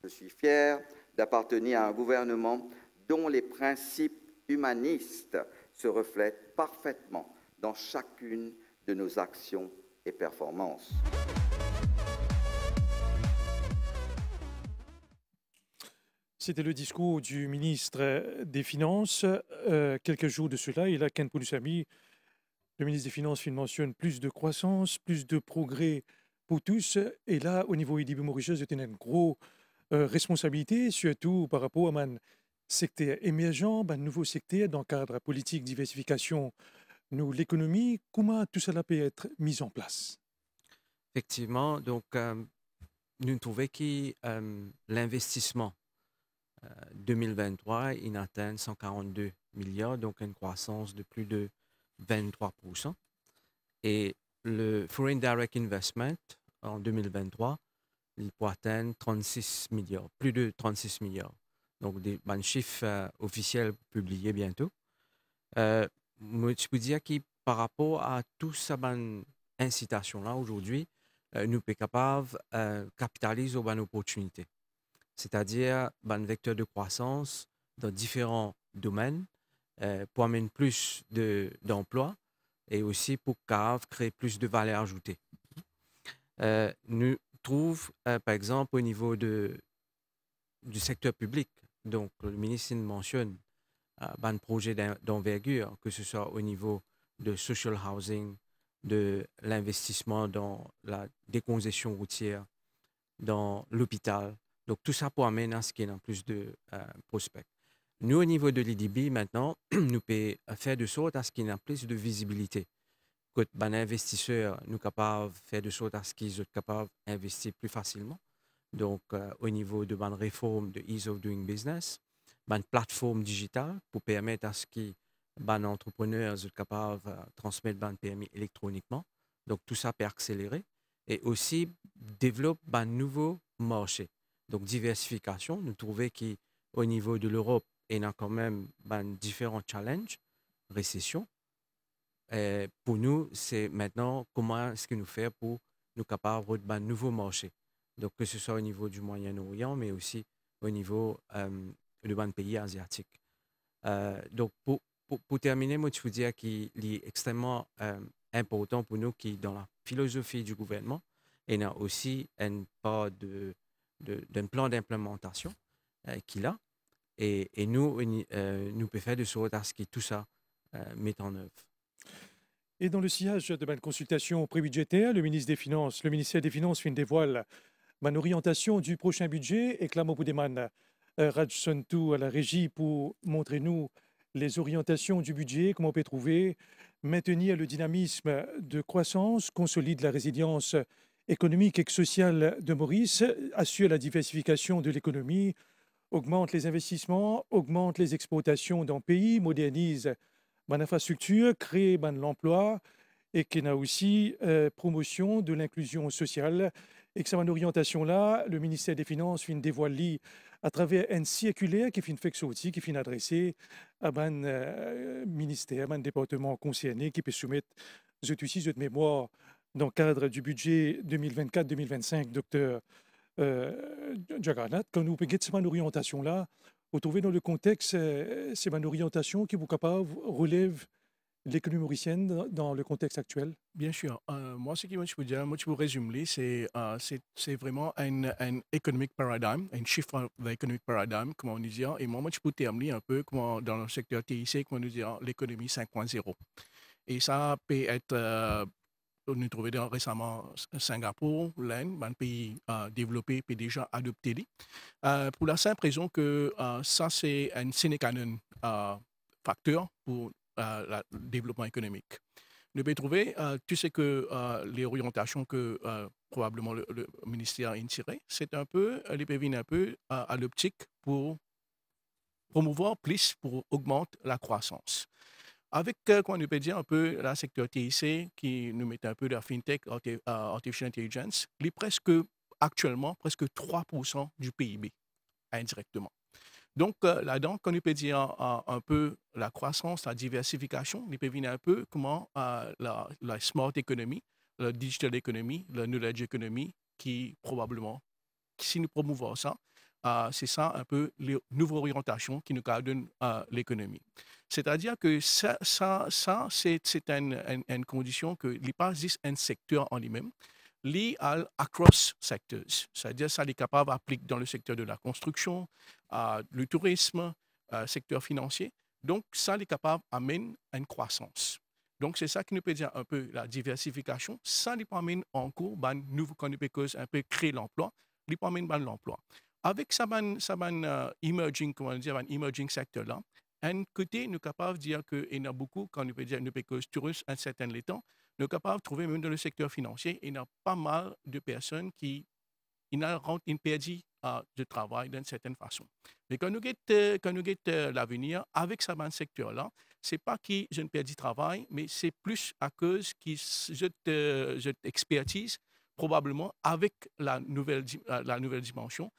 Je suis fier d'appartenir à un gouvernement dont les principes humanistes se reflètent parfaitement dans chacune de nos actions et performances. C'était le discours du ministre euh, des Finances. Euh, quelques jours de cela, et là, Ken Poulousami, le ministre des Finances, il mentionne plus de croissance, plus de progrès pour tous. Et là, au niveau IDB Mauritius, c'est une grosse euh, responsabilité, surtout par rapport à un secteur émergent, un nouveau secteur dans le cadre politique diversification l'économie. Comment tout cela peut être mis en place Effectivement, donc nous trouvons que l'investissement 2023, euh, il atteignent 142 milliards, donc une croissance de plus de 23 Et le Foreign Direct Investment en 2023, il peut atteindre 36 milliards, plus de 36 milliards. Donc, des chiffres euh, officiels publiés bientôt. Euh, je peux dire que par rapport à toute ces bonne incitation-là aujourd'hui, nous sommes capables de capitaliser aux bonnes opportunités c'est-à-dire un ben, vecteur de croissance dans différents domaines euh, pour amener plus d'emplois et aussi pour créer plus de valeur ajoutée. Euh, nous trouvons, euh, par exemple, au niveau du secteur public, donc le ministre mentionne un ben, projet d'envergure, que ce soit au niveau de social housing, de l'investissement dans la décongestion routière, dans l'hôpital, donc tout ça pour amener à ce qu'il y ait plus de euh, prospects. Nous, au niveau de l'IDB, maintenant, nous pouvons faire de sorte à ce qu'il y ait plus de visibilité. Quand ben, investisseurs, nous capables de faire de sorte à ce qu'ils soient capables d'investir plus facilement. Donc, euh, au niveau de la ben, réforme de Ease of Doing Business, ben, une plateforme digitale pour permettre à ce que ben, entrepreneurs soient capables de euh, transmettre ban permis électroniquement. Donc, tout ça peut accélérer. Et aussi, développer un nouveau marché. Donc, diversification, nous trouvons qu'au niveau de l'Europe, il y a quand même ben, différents challenges, récession. pour nous, c'est maintenant comment est-ce que nous faire pour nous capables de ben, nouveaux marchés. Donc, que ce soit au niveau du Moyen-Orient, mais aussi au niveau euh, du ben, pays asiatiques. Euh, donc, pour, pour, terminer, moi, je vous dire qu'il est extrêmement important pour nous qui, dans la philosophie du gouvernement, il y a aussi une pas de d'un plan d'implémentation euh, qu'il a. Et, nous, euh, euh, nous peut faire de ce retard ce qui tout ça met en œuvre. Et dans le sillage de ma consultation prébudgétaire, le ministre des Finances, le ministère des Finances fin dévoile ma orientation du prochain budget et clame au bout des à la régie pour montrer nous les orientations du budget, comment on peut trouver, maintenir le dynamisme de croissance, consolide la résilience économique et sociale de Maurice, assure la diversification de l'économie, augmente les investissements, augmente les exportations dans le pays, modernise l'infrastructure, crée l'emploi et qui a aussi euh, promotion de l'inclusion sociale. Et que cette orientation-là, le ministère des Finances a dévoiler à travers un circulaire qui une fait sortir, qui finit adressé à ben ministère, à un département concerné, qui peut soumettre, je de mémoire, dans le cadre du budget 2024-2025, docteur euh, Jagannath, quand nous de cette orientation-là, vous trouvez dans le contexte, c'est une orientation qui, vous capable, relève l'économie mauricienne dans le contexte actuel Bien sûr. Euh, moi, ce que je peux dire, moi, je peux résumer, c'est euh, c'est vraiment un, un economic paradigm, un chiffre d'économie paradigme, comme on dit. Et moi, moi, je peux terminer un peu comment, dans le secteur TIC, comme on dit, l'économie 5.0. Et ça peut être nous trouvons trouvé récemment Singapour, l'Inde, un pays euh, développé et déjà adopté. Euh, pour la simple raison que euh, ça, c'est un sénécanon euh, facteur pour euh, le développement économique. Nous pouvons trouver, tu sais que les orientations que probablement le, ministère a tirées c'est un peu, les pays un peu à l'optique pour promouvoir plus pour augmenter la croissance. Avec, euh, qu'on peut dire, un peu la secteur TIC qui nous met un peu de la fintech, euh, artificial intelligence, il est presque, actuellement, presque 3% du PIB indirectement. Donc, euh, là-dedans, on peut dire un peu la croissance, la diversification, on peut venir un peu comment la, la smart economy, la digital economy, la knowledge economy, qui probablement, si nous promouvons ça, c'est ça un peu les nouvelles orientations qui nous gardent à l'économie. C'est-à-dire que ça, ça, c'est une, condition que n'est pas juste un secteur en lui-même, lié à across sectors. C'est-à-dire ça est capable d'appliquer dans le secteur de la construction, le tourisme, le secteur financier. Donc ça est capable amène une croissance. Donc c'est ça qui nous peut dire un peu la diversification. Ça les amène en cours, ben, nous qu'on peut un peu créer l'emploi, les amène ben, l'emploi. Avec sa euh, emerging, comment dire, un emerging secteur-là, un côté, nous capable de dire qu'il y en a beaucoup, quand on peut dire, nous touristes, un certain temps, nous capable de trouver, même dans le secteur financier, il y a pas mal de personnes qui ont une perte de travail d'une certaine façon. Mais quand nous regardons euh, l'avenir avec ce secteur-là, n'est pas qui je ne perds du travail, mais c'est plus à cause qui je, expertise probablement avec la nouvelle, euh, la nouvelle dimension,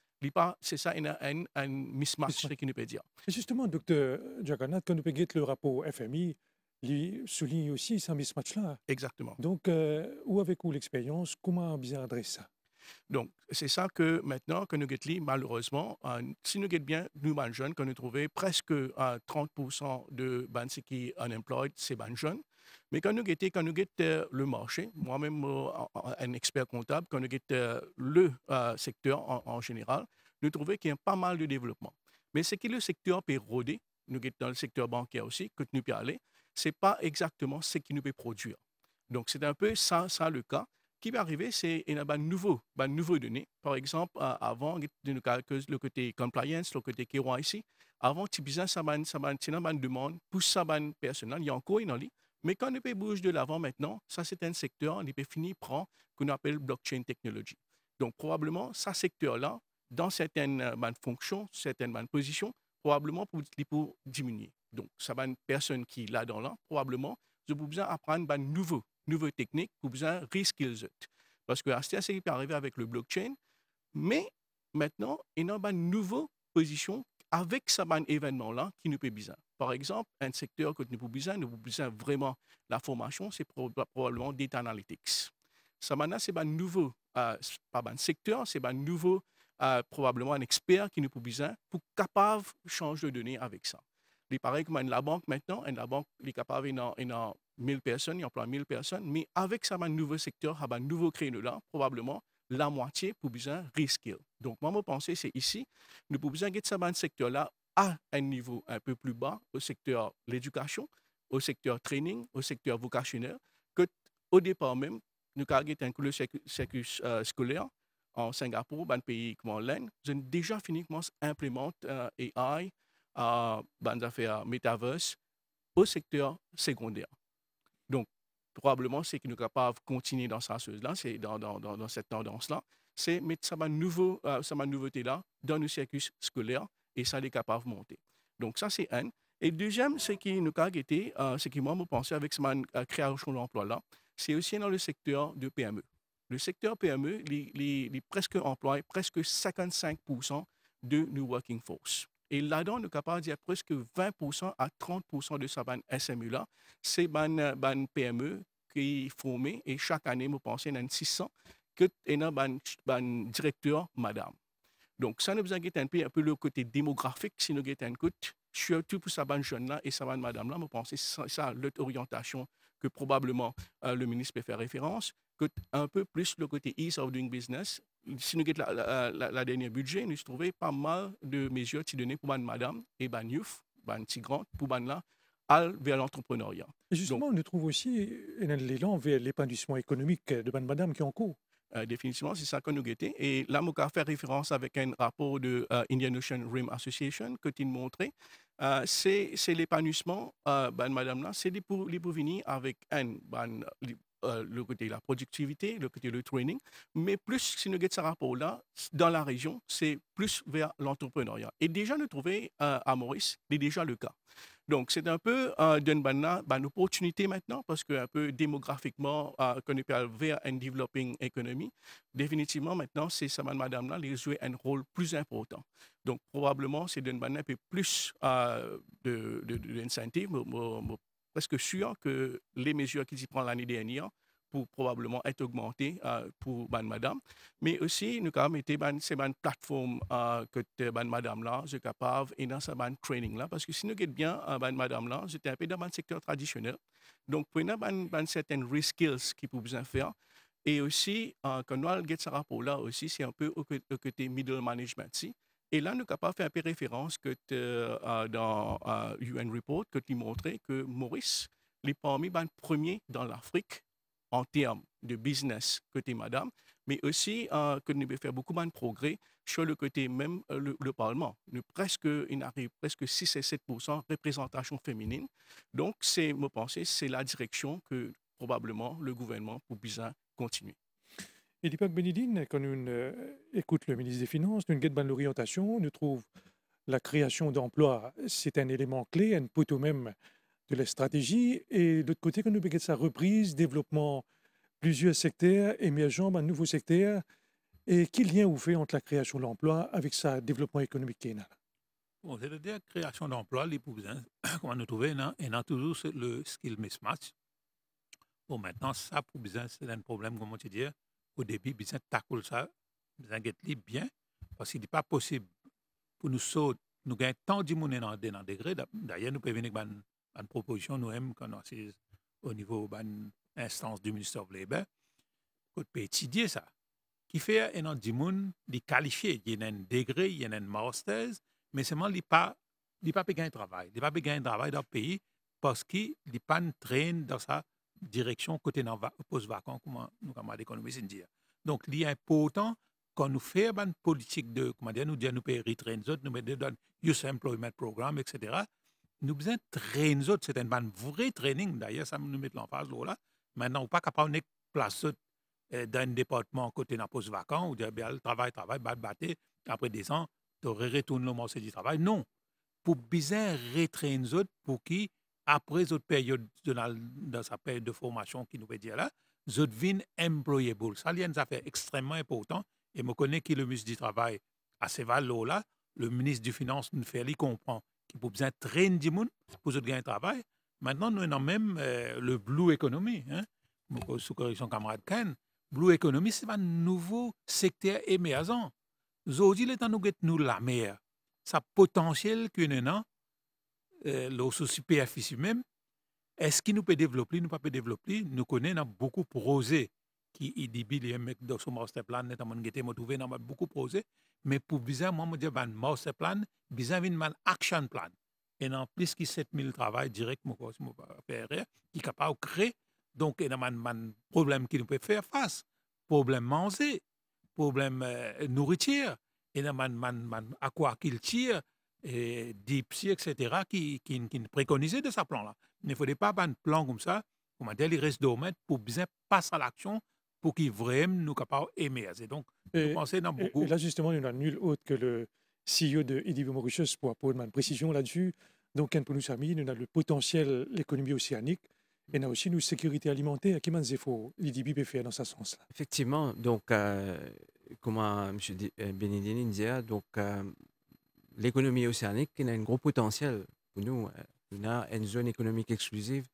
c'est ça un, mismatch, ce justement, docteur Jagannath, quand nous payons le rapport FMI, lui souligne aussi ce mismatch-là. Exactement. Donc, euh, où avez-vous l'expérience Comment bien adresser ça donc, c'est ça que maintenant, que nous guettons, malheureusement, euh, si nous guettons bien, nous, ban jeunes, que nous trouvons presque à euh, 30% de ban qui unemployed, c'est ban jeunes. Mais quand nous guettons, quand nous euh, le marché, moi-même, euh, un expert comptable, quand nous guettons euh, le secteur en, général, nous trouvons qu'il y a pas mal de développement. Mais ce que le secteur peut rôder, nous guettons le secteur bancaire aussi, que nous peut aller, ce n'est pas exactement ce qui nous peut produire. Donc, c'est un peu ça, le cas qui va arriver, c'est qu'il y ben, nouveau, de ben, nouveau données. Par exemple, euh, avant, le côté compliance, le côté KYC, avant, tu ça ben, de ben, demande, pour sa personnel, il y a encore une ligne. Mais quand pas bouge de l'avant maintenant, ça c'est un secteur, l'EP fini prend, qu'on appelle blockchain technology. Donc probablement, ce secteur-là, dans certaines euh, fonctions, certaines positions, probablement pour, pour diminuer. Donc, ça va une personne qui là dans là, probablement, vous vous besoin d'apprendre une nouvelle, nouvelle technique, vous besoin reskills Parce que qui c'est arrivé avec le blockchain, mais maintenant, il y a une nouvelle position avec ce même événement-là qui nous peut besoin. Par exemple, un secteur que nous avons besoin, nous avons besoin vraiment la formation, c'est probablement Data Analytics. Ça, c'est un nouveau, euh, pas un ben secteur, c'est un nouveau, euh, probablement un expert qui nous peut besoin pour capable de changer de données avec ça. Il paraît que la banque maintenant, la banque est capable de 1000 personnes, il emploie 1000 personnes, mais avec ça, un nouveau secteur, un nouveau créneau là, probablement, la moitié pour besoin reskill. Donc, moi, mon pensée c'est ici, nous pouvons besoin de ce secteur-là à un niveau un peu plus bas au secteur l'éducation, au secteur training, au secteur vocationnel, que au départ même, nous avons un le circuit euh, scolaire en Singapour, dans le pays comme l'Inde, nous avons déjà fini implémenter AI, euh, euh affaires metaverse au secteur secondaire probablement ce qui nous capable de continuer dans là, c'est dans, cette tendance-là, c'est mettre sa nouveau, euh, nouveauté-là dans nos circuits scolaire et ça, les capable de monter. Donc, ça, c'est un. Et deuxième, ce qui nous a guetté, euh, ce qui, moi, me pensais avec cette euh, création d'emploi-là, c'est aussi dans le secteur de PME. Le secteur PME, les, les, presque emploie presque 55% de nos working force. Et là-dedans, nous de dire presque 20% à 30% de sa ban SMU-là, c'est ban, ban euh, PME qui est formé. Et chaque année, je pense qu'il y a 600 que ban, ban directeur, madame. Donc, ça nous inquiète un peu, un peu le côté démographique, si nous avons un côté, surtout pour sa banque jeune là et sa banque madame là, je pense que c'est ça l'orientation que probablement euh, le ministre peut faire référence, que un peu plus le côté ease of doing business, si nous avons la, la, dernière budget, nous trouvons pas mal de mesures qui données pour madame et ban ban tigrante, pour ban là, vers l'entrepreneuriat. Justement, on nous trouve aussi un l'élan vers l'épanouissement économique de ban madame qui est en cours. Euh, définitivement, c'est ça que nous guettons. Et là, nous avons fait référence avec un rapport de l'Indian euh, Indian Ocean Rim Association que tu nous Euh, c'est l'épanouissement, ben, madame là, c'est pour, avec un, euh, le côté de la productivité, le côté du training, mais plus si nous avons ce rapport-là, dans la région, c'est plus vers l'entrepreneuriat. Et déjà, nous trouver euh, à Maurice, c'est déjà le cas. Donc, c'est un peu euh, d'une ben, opportunité maintenant, parce que un peu démographiquement, euh, qu'on parle vers une developing economy, définitivement maintenant, c'est ça, madame là, les jouer un rôle plus important. Donc, probablement, c'est d'une manière un peu plus euh, de, de, parce que sûr que les mesures qu'ils y prennent l'année dernière pour probablement être augmentées euh, pour ban madame. Mais aussi, nous avons été ces ban plateformes euh, que euh, ban madame là, je capable, et dans sa ban training là, parce que si nous guettons bien euh, ban madame là, j'étais un peu dans le secteur traditionnel. Donc, pour une ban, certaines reskills qui peuvent besoin faire, et aussi, quand nous avons ce rapport-là aussi, c'est un peu au côté middle management. Si. Et là, nous avons fait un peu référence que euh, dans UN euh, Report, que tu montrais que Maurice, n'est parmi les ben, premier dans l'Afrique en termes de business côté madame, mais aussi euh, que nous avons faire beaucoup ben, de progrès sur le côté même le, Parlement. presque, il arrive presque 6 et 7 représentation féminine. Donc, c'est, me penser, c'est la direction que probablement le gouvernement pour bien continuer. Et l'IPAC Benidine, quand on euh, écoute le ministre des Finances, nous guette l'orientation, nous trouve la création d'emplois, c'est un élément clé, un poteau même de la stratégie. Et de l'autre côté, quand nous guette sa reprise, développement, plusieurs secteurs émergents, un nouveau secteur. Et quel lien vous fait entre la création d'emplois avec sa développement économique qu'il Bon, c'est-à-dire création d'emplois, les on va nous trouver, et a toujours le skill mismatch. Bon, maintenant, ça, pour business, hein, c'est un problème, comment tu dire, au début, besoin de ça, besoin libre, bien, parce qu'il n'est pas possible pour nous sauter, nous gagner tant de monde dans des degrés. D'ailleurs, nous pouvons venir une proposition, nous-mêmes, au niveau d'une instance du ministère de l'État, pour étudier ça. Qui fait un an de monde, les qualifié, il y a un degré, il y a un master, mais seulement il pas il pas gagner travail. Il pas gagner travail dans le pays parce qu'il a pas traîné dans ça direction côté dans pose vacant comment nous dit économistes dire donc il est important quand nous faisons une politique de comment dire nous dire nous payer nous autres nous mettre dans youth employment programme etc nous besoin de nous c'est un vrai training d'ailleurs ça nous met en phase là maintenant on pas capable de placer euh, dans un département côté dans pose vacant ou dire bien travail travail bat batté après des ans tu retournes le marché du travail non pour bien retrainer nous autres pour qui après cette période dans sa période de formation qui nous veut dire là, je deviens employable. Ça, c'est une affaire extrêmement importante. Et je connais qui le ministre du Travail à ces là le ministre du finance nous fait comprendre qu'il faut besoin de traîner du monde pour gagner un travail. Maintenant, nous avons même euh, le Blue Economy. Hein? Sous correction, camarade Ken, Blue Economy, c'est un nouveau secteur émergent. Aujourd'hui, le temps nous nous la mer. Ça potentiel qu'une an, euh, le superficie même, est-ce qu'il nous peut développer, nous peut développer, nous connaissons beaucoup projet qui est débile, mec dans son master plan, notamment nous tu trouvé beaucoup projet, mais pour bizarrement, moi, je dis, ben, master plan, bizarrement, il y a un action plan. Et en plus qui 7000 travail direct, mon père qui est capable de créer, donc, il y a un problème qui nous peut faire face, problème manger, problème euh, nourriture, et man, man, man, tire et DIPSI, etc., qui, qui, qui de ce plan-là. Il ne fallait pas avoir un plan comme ça, comme dire, il reste dormant pour bien passer à l'action pour qu'ils vraiment nous capables d'aimer Et donc, et, dans beaucoup. là, justement, il n'y en a nul autre que le CEO de IDB Mauritius pour apporter une précision là-dessus. Donc, pour nous, amis, nous avons le potentiel, l'économie océanique, et on a aussi une sécurité alimentaire qui manque efforts. L'IDB peut faire dans ce sens-là. Effectivement, donc, comme M. Benedini disait, donc, euh, l'économie océanique a un gros potentiel pour nous. Euh, on a une zone économique exclusive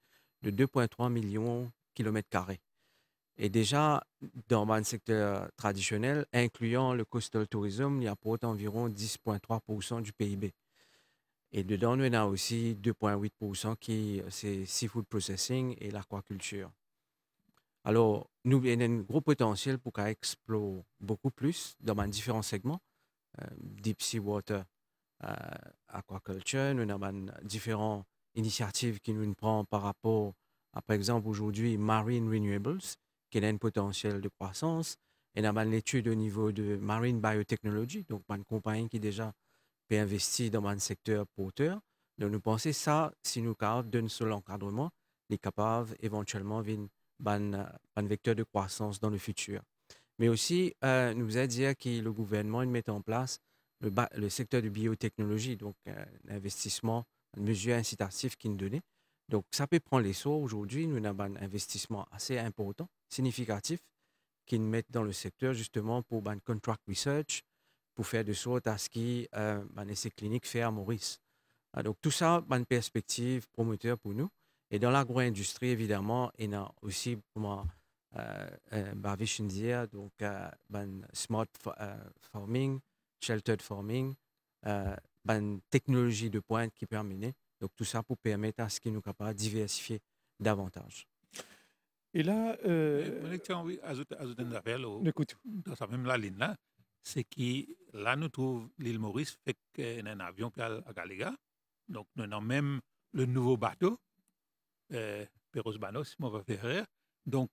de 2,3 millions de kilomètres carrés. Et déjà, dans un secteur traditionnel, incluant le coastal tourism, il y a autant environ 10,3% du PIB. Et dedans, nous avons aussi 2,8% qui euh, c'est seafood processing et l'aquaculture. Alors, nous avons un gros potentiel pour qu'elle explore beaucoup plus dans différents segments, euh, deep sea water, euh, aquaculture, nous avons différentes initiatives qui nous prend par rapport à, par exemple, aujourd'hui, Marine Renewables, qui a un potentiel de croissance. Et nous avons l'étude au niveau de Marine Biotechnology, donc une compagnie qui déjà peut investir dans un secteur porteur. Donc nous pensons ça, si nous un seul encadrement, les capables éventuellement d'une un vecteur de croissance dans le futur. Mais aussi, euh, nous a dire que le gouvernement met en place le, secteur de biotechnologie, donc euh, l'investissement, investissement, une mesure incitative qui nous donnait. Donc, ça peut prendre les l'essor. Aujourd'hui, nous avons un investissement assez important, significatif, qui nous met dans le secteur justement pour Ban contract research, pour faire de sorte à ce qu'il euh, ben, cliniques essai clinique fait à Maurice. Ah, donc, tout ça, une ben, perspective promoteur pour nous. Et dans l'agro-industrie, évidemment, il y a aussi, pour moi, euh, euh donc, euh, ben, smart farming, sheltered farming, euh, ben, une technologie de pointe qui permet. Donc tout ça pour permettre à ce qu'il nous capable de diversifier davantage. Et là, euh, oui, ajouter, un appel dans même ligne là, c'est que là nous trouve l'île Maurice fait un avion à Galega, donc nous avons même le nouveau bateau euh, Banos, si on va faire. Donc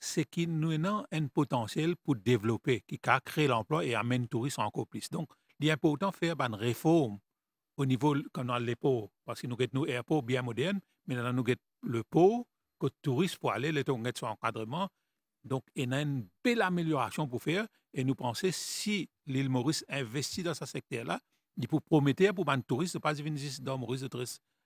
c'est qu'il nous a un potentiel pour développer, qui a créé l'emploi et amène le tourisme encore plus. Donc, il est important de faire ben, une réforme au niveau quand on parce que nous avons un aéroport bien moderne, mais nous avons le port, que les touristes pour aller, les touristes sont encadrement. Donc, il y a une belle amélioration pour faire. Et nous pensons si l'île Maurice investit dans ce secteur-là, il peut promettre pour ben, les touristes de ne pas venir juste dans Maurice, de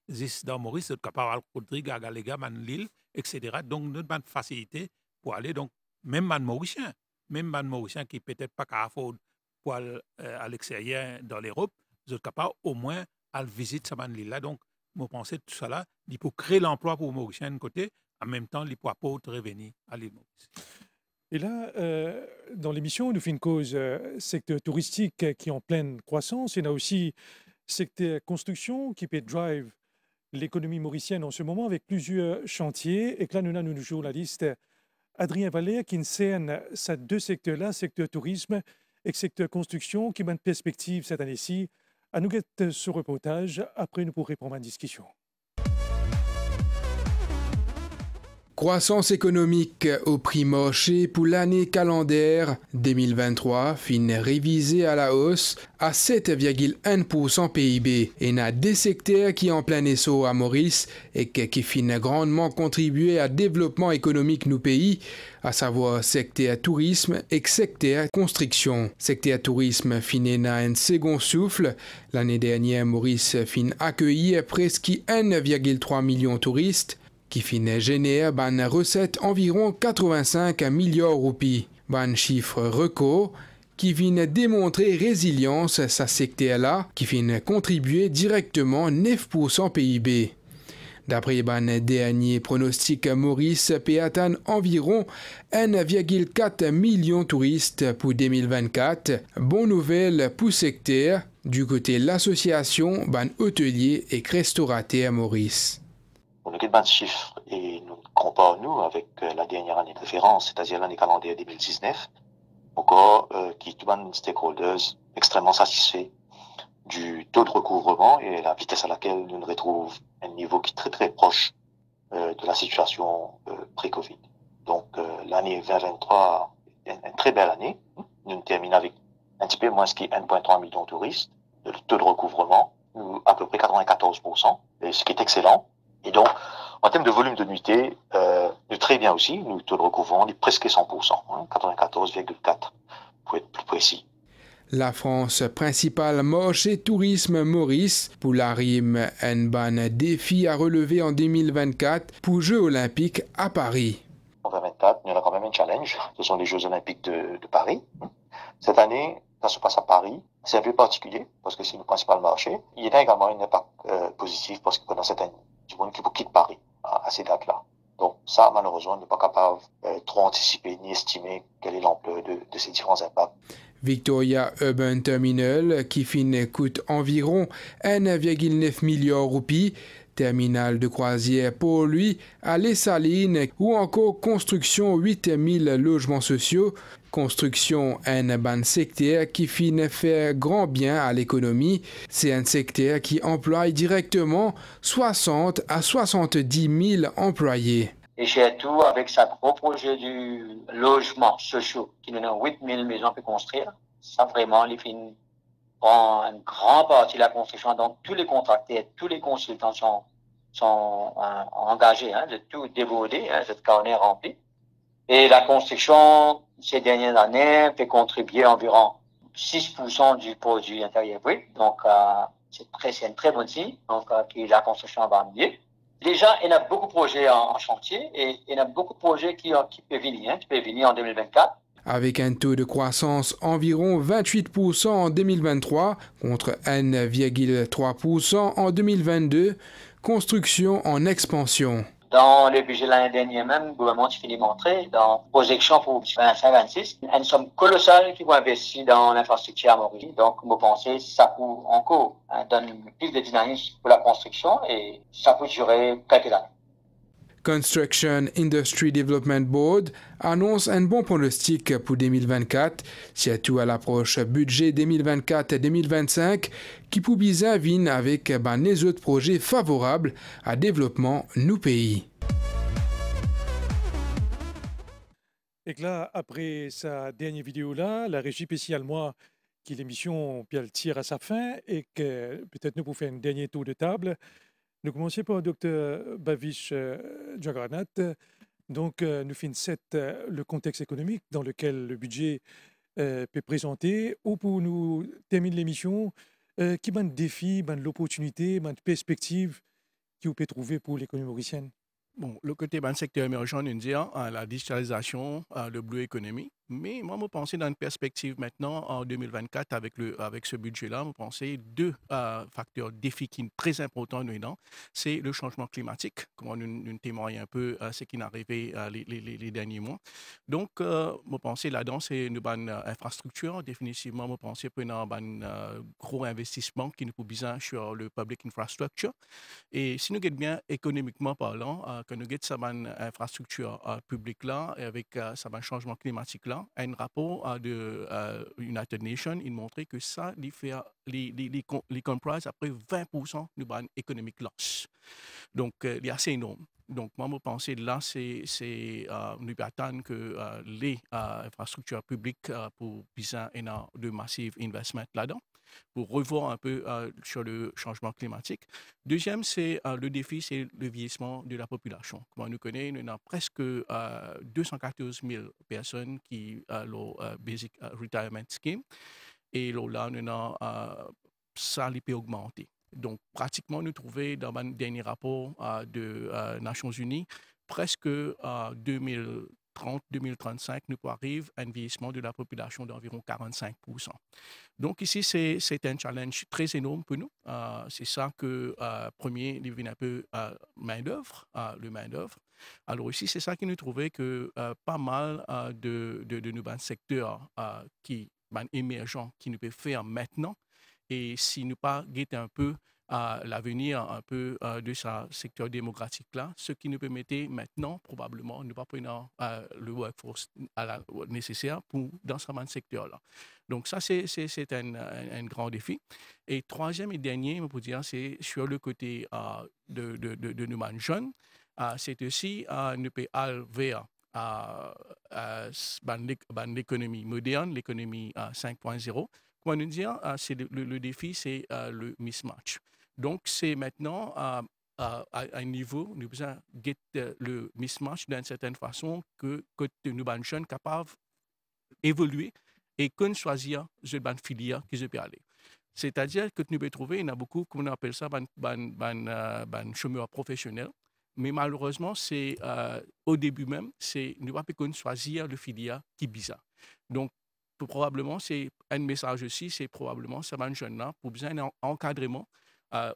ici dans Maurice, de capable de Rodrigue, à Galega, ben, l'île, etc. Donc, nous une faciliter pour aller donc, même man mauricien, même man mauricien qui peut-être pas qu'à pour euh, à l'extérieur dans l'Europe, vous êtes capable au moins à visiter sa man là Donc, je pense que tout cela, il faut créer l'emploi pour mauricien d'un côté, en même temps, il faut apporter revenir à l'île Maurice. Et là, euh, dans l'émission, nous fait une cause euh, secteur touristique qui est en pleine croissance. Il y a aussi secteur construction qui peut drive l'économie mauricienne en ce moment avec plusieurs chantiers. Et là, nous avons nous journalistes Adrien Valère qui scène ces deux secteurs-là, secteur tourisme et secteur construction, qui m'a perspective cette année-ci. À nous guetter ce reportage. Après, nous pourrons à une discussion. Croissance économique au prix marché pour l'année calendaire 2023 fin révisée à la hausse à 7,1% PIB et n'a des secteurs qui en plein essor à Maurice et qui fin grandement contribué à développement économique nous pays, à savoir secteur tourisme et secteur construction. Secteur tourisme fin n'a un second souffle. L'année dernière, Maurice fin accueilli presque 1,3 million de touristes qui finit génère ban recette environ 85 milliards roupies. Ban chiffre record qui vient démontrer résilience à sa secteur-là, qui finit contribuer directement 9% PIB. D'après ban dernier pronostic, Maurice péatane environ 1,4 million de touristes pour 2024. Bonne nouvelle pour secteur du côté l'association ban hôtelier et restaurateur Maurice. On a quelques de chiffres et nous comparons nous avec euh, la dernière année de référence, c'est-à-dire l'année calendaire 2019, encore euh, qui est une stakeholders extrêmement satisfaits du taux de recouvrement et la vitesse à laquelle nous nous retrouvons un niveau qui est très très proche euh, de la situation euh, pré-Covid. Donc euh, l'année 2023 est une, très belle année. Nous, nous terminons avec un petit peu moins qui 1,3 million de touristes. Le taux de recouvrement, à peu près 94%, ce qui est excellent et donc, en termes de volume de nuitée, euh, très bien aussi, nous taux de recouvrement est presque 100%, 94,4 hein, pour être plus précis. La France principale marché tourisme Maurice pour la rime enban défi à relever en 2024 pour Jeux olympiques à Paris. En 2024, nous a quand même un challenge, ce sont les Jeux olympiques de, Paris. Cette année, ça se passe à Paris. C'est un peu particulier parce que c'est le principal marché. Il y a également une impact positive euh, positif parce que pendant cette année, du monde qui vous quitte Paris à, ces dates-là. Donc ça, malheureusement, on n'est pas capable de euh, trop anticiper ni estimer quelle est l'ampleur de, ces différents impacts. Victoria Urban Terminal, qui finit coûte environ 1,9 milliard roupies terminal de croisière pour lui à Les Salines ou encore construction 8000 logements sociaux, construction un ban secteur qui finit faire grand bien à l'économie. C'est un secteur qui emploie directement 60 à 70 000 employés. Et chez tout, avec sa gros projet du logement social, qui nous donne 8000 maisons à construire, ça vraiment, les finit prend une grande partie de la construction. Donc, tous les contractés, tous les consultants sont, euh, engagés, hein, de tout dévoiler, hein, cette carnet remplie. Et la construction, ces dernières années, fait contribuer environ 6% du produit intérieur brut. Donc, euh, c'est très, une très bonne signe. Donc, euh, que la construction va mieux. Déjà, il y a beaucoup de projets en, chantier et il y a beaucoup de projets qui, qui hein, qui peuvent venir en 2024 avec un taux de croissance environ 28% en 2023 contre 1,3% en 2022, construction en expansion. Dans le budget de l'année dernière même, le gouvernement finit montrer dans projection pour 2026, une somme colossale qui va investir dans l'infrastructure à Mauricie. Donc, vous pensez, ça coûte encore hein, donner plus de dynamisme pour la construction et ça peut durer quelques années. Construction Industry Development Board annonce un bon pronostic pour 2024, surtout à l'approche budget 2024-2025, qui publie vin avec ben, les autres projets favorables à développement nous pays. Et là, après sa dernière vidéo là, la régie spéciale moi qui l'émission tire à sa fin et que peut-être nous pouvons faire un dernier tour de table. Nous commençons par le Dr Bavish euh, Jagranath. Donc, euh, nous finissons euh, le contexte économique dans lequel le budget peut présenter. Ou pour nous terminer l'émission, quels qui ban défi, l'opportunité, les perspective qui vous pouvez trouver pour l'économie mauricienne Bon, le côté ban secteur émergent, nous disons, la digitalisation, le blue économique mais moi, je que dans une perspective maintenant, en 2024, avec, le, avec ce budget-là, je que deux euh, facteurs défis qui sont très importants C'est le changement climatique, comme on nous témoigne un peu euh, ce qui est arrivé euh, les, les, derniers mois. Donc, je que là-dedans, c'est une bonne infrastructure. Définitivement, je penser pour un gros investissement qui nous coûte besoin sur le public infrastructure. Et si nous regardons bien économiquement parlant, que nous regardons cette infrastructure publique-là, et avec ce changement climatique-là, un rapport euh, de euh, United Nations, il montrait que ça, les, les, après 20% de ban économique loss. Donc, euh, il y a assez énorme. Donc, moi, je pense que là, c'est nous nous attendons que les infrastructures publiques pour besoin et de massive investment là-dedans pour revoir un peu euh, sur le changement climatique. Deuxième, c'est euh, le défi, c'est le vieillissement de la population. Comme on nous connaît, nous a presque 214 euh, 000 personnes qui ont le Basic Retirement Scheme et là, nous avons ça peut augmenter. Donc, pratiquement, nous trouvons dans le dernier rapport de Nations Unies, presque euh, 2000 2030-2035, nous arrivons à un vieillissement de la population d'environ 45 Donc ici, c'est un challenge très énorme pour nous. Euh, c'est ça que, euh, premier, il vient un peu euh, main-d'œuvre, euh, le main-d'œuvre. Alors ici, c'est ça qui nous trouvait que pas mal de, de, nouveaux secteurs qui, ben, émergents qui nous peuvent faire maintenant. Et si nous pas un peu à l'avenir un peu euh, de ce secteur démocratique-là, ce qui nous permettait maintenant probablement ne pas prendre euh, le workforce à nécessaire pour, dans ce même secteur-là. Donc ça, c'est un, un, grand défi. Et troisième et dernier, pour dire, c'est sur le côté euh, de, de, de, nos jeunes, c'est aussi à ne aller vers ben, ben, l'économie moderne, l'économie 5.0. Comment nous dire, c'est le, défi, c'est le mismatch. Donc, c'est maintenant à, un niveau, nous besoin get euh, le mismatch d'une certaine façon que, que nous sommes jeunes capables d'évoluer et qu'on choisir une filière qui peut aller. C'est-à-dire que nous pouvons trouver, il y en a beaucoup, on appelle ça, ban, ban, euh, chômeurs professionnels. Mais malheureusement, c'est euh, au début même, c'est nous pas qu'on choisir le filière qui est bizarre. Donc, probablement, c'est un message aussi, c'est probablement, ça va jeune là, pour besoin d'un encadrement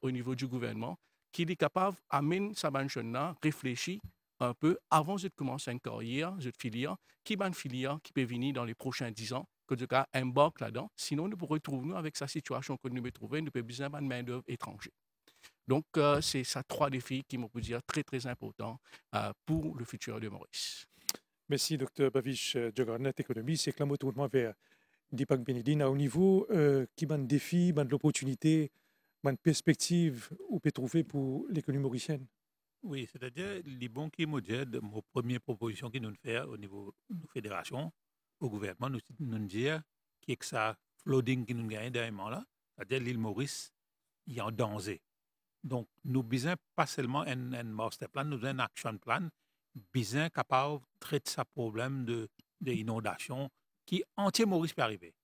au niveau du gouvernement, qui est capable d'amener sa là réfléchir un peu avant de commencer une carrière, de filière, qui est une filière qui peut venir dans les prochains 10 ans, que tout cas, embarque là-dedans. Sinon, nous pourrions retrouver nous avec sa situation que nous trouver, nous pouvons besoin d'une main-d'œuvre étrangère. Donc, euh, c'est ça trois défis qui me dire très, très importants euh, pour le futur de Maurice. Merci, Dr. Bavish euh, Djogornet, économiste. C'est que tournement vers Dipak Benedine. Au niveau, qui euh, défi, ban de l'opportunité bonne perspective ou peut trouver pour l'économie mauricienne? Oui, c'est-à-dire les banques qui de ma première proposition qui nous font au niveau de la fédération, au gouvernement, nous, nous dire qu'il que ça flooding qui nous gagne dernièrement là, c'est-à-dire l'île Maurice, il est en danger. Donc, nous besoin pas seulement un, un, master plan, nous avons un action plan, besoin capable de traiter ce problème de, de inondation qui entier Maurice peut arriver.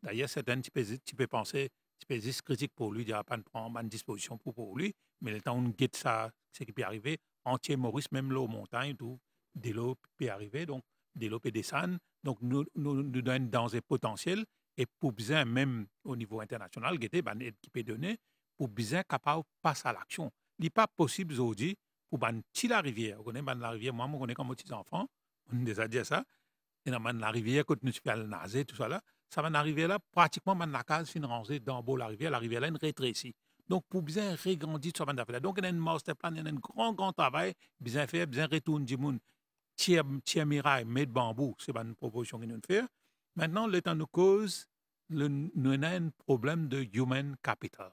D'ailleurs, c'est un petit tu peux penser espèce critique pour lui, a pas prendre bonne disposition pour, pour lui, mais le temps où on guette ça, ce qui peut arriver, entier Maurice, même l'eau montagne, tout, de l'eau peut arriver, donc de l'eau peut descendre, donc nous, nous, nous un danger potentiel, et pour bien, même au niveau international, guetter, ben, qui peut donner, pour bien capable de passer à l'action. Il n'est pas possible aujourd'hui pour ban la rivière. Vous connaissez ben, la rivière, moi, je connais comme petit enfant. on nous a déjà dit ça. Et dans ben, la rivière, quand nous la nager, tout ça là, ça va arriver là, pratiquement, ma la case ranger dans beau la rivière, la rivière là, une rétrécie. Donc, pour bien régrandir ça, man là. Donc, il y a un master plan, il y a un grand, grand travail, bien fait, bien retourner du monde. Tiens, tiens, miraille, de bambou, c'est une proposition qu'il nous fait. Maintenant, le nous cause, nous avons un problème de human capital.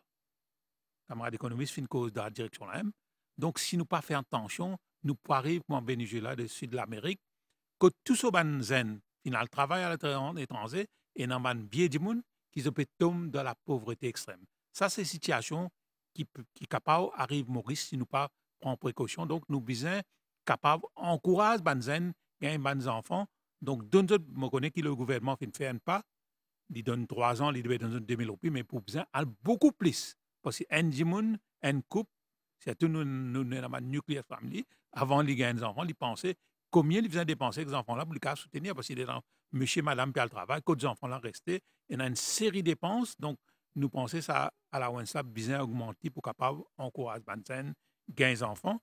Camarade économiste, c'est une cause dans la direction là -même. Hein. Donc, si nous pas attention, nous pouvons arriver en Venezuela, le sud de l'Amérique, que tout ce train final travail à l'étranger, et dans man bien du gens qui se peut tomber dans la pauvreté extrême. Ça, c'est une situation qui, qui capable arrive Maurice si nous pas prendre précaution. Donc, nous besoin capable encourage banzen, gagne des enfants. Donc, donne je connais que le gouvernement fait ne pas, il donne trois ans, il doit donner 2000 euros, mais pour besoin, a beaucoup plus. Parce que un dimoun, un couple, c'est tout, nous, nous, dans ma nuclear family, avant, il gagne des enfants, il pensait combien il faisait dépenser les enfants-là pour les soutenir, parce qu'il est dans monsieur, madame, puis le travail, que enfants restent. resté. Il y a une série de dépenses, donc nous pensons ça à la d'augmenter augmenter pour capable encourager les gains enfants.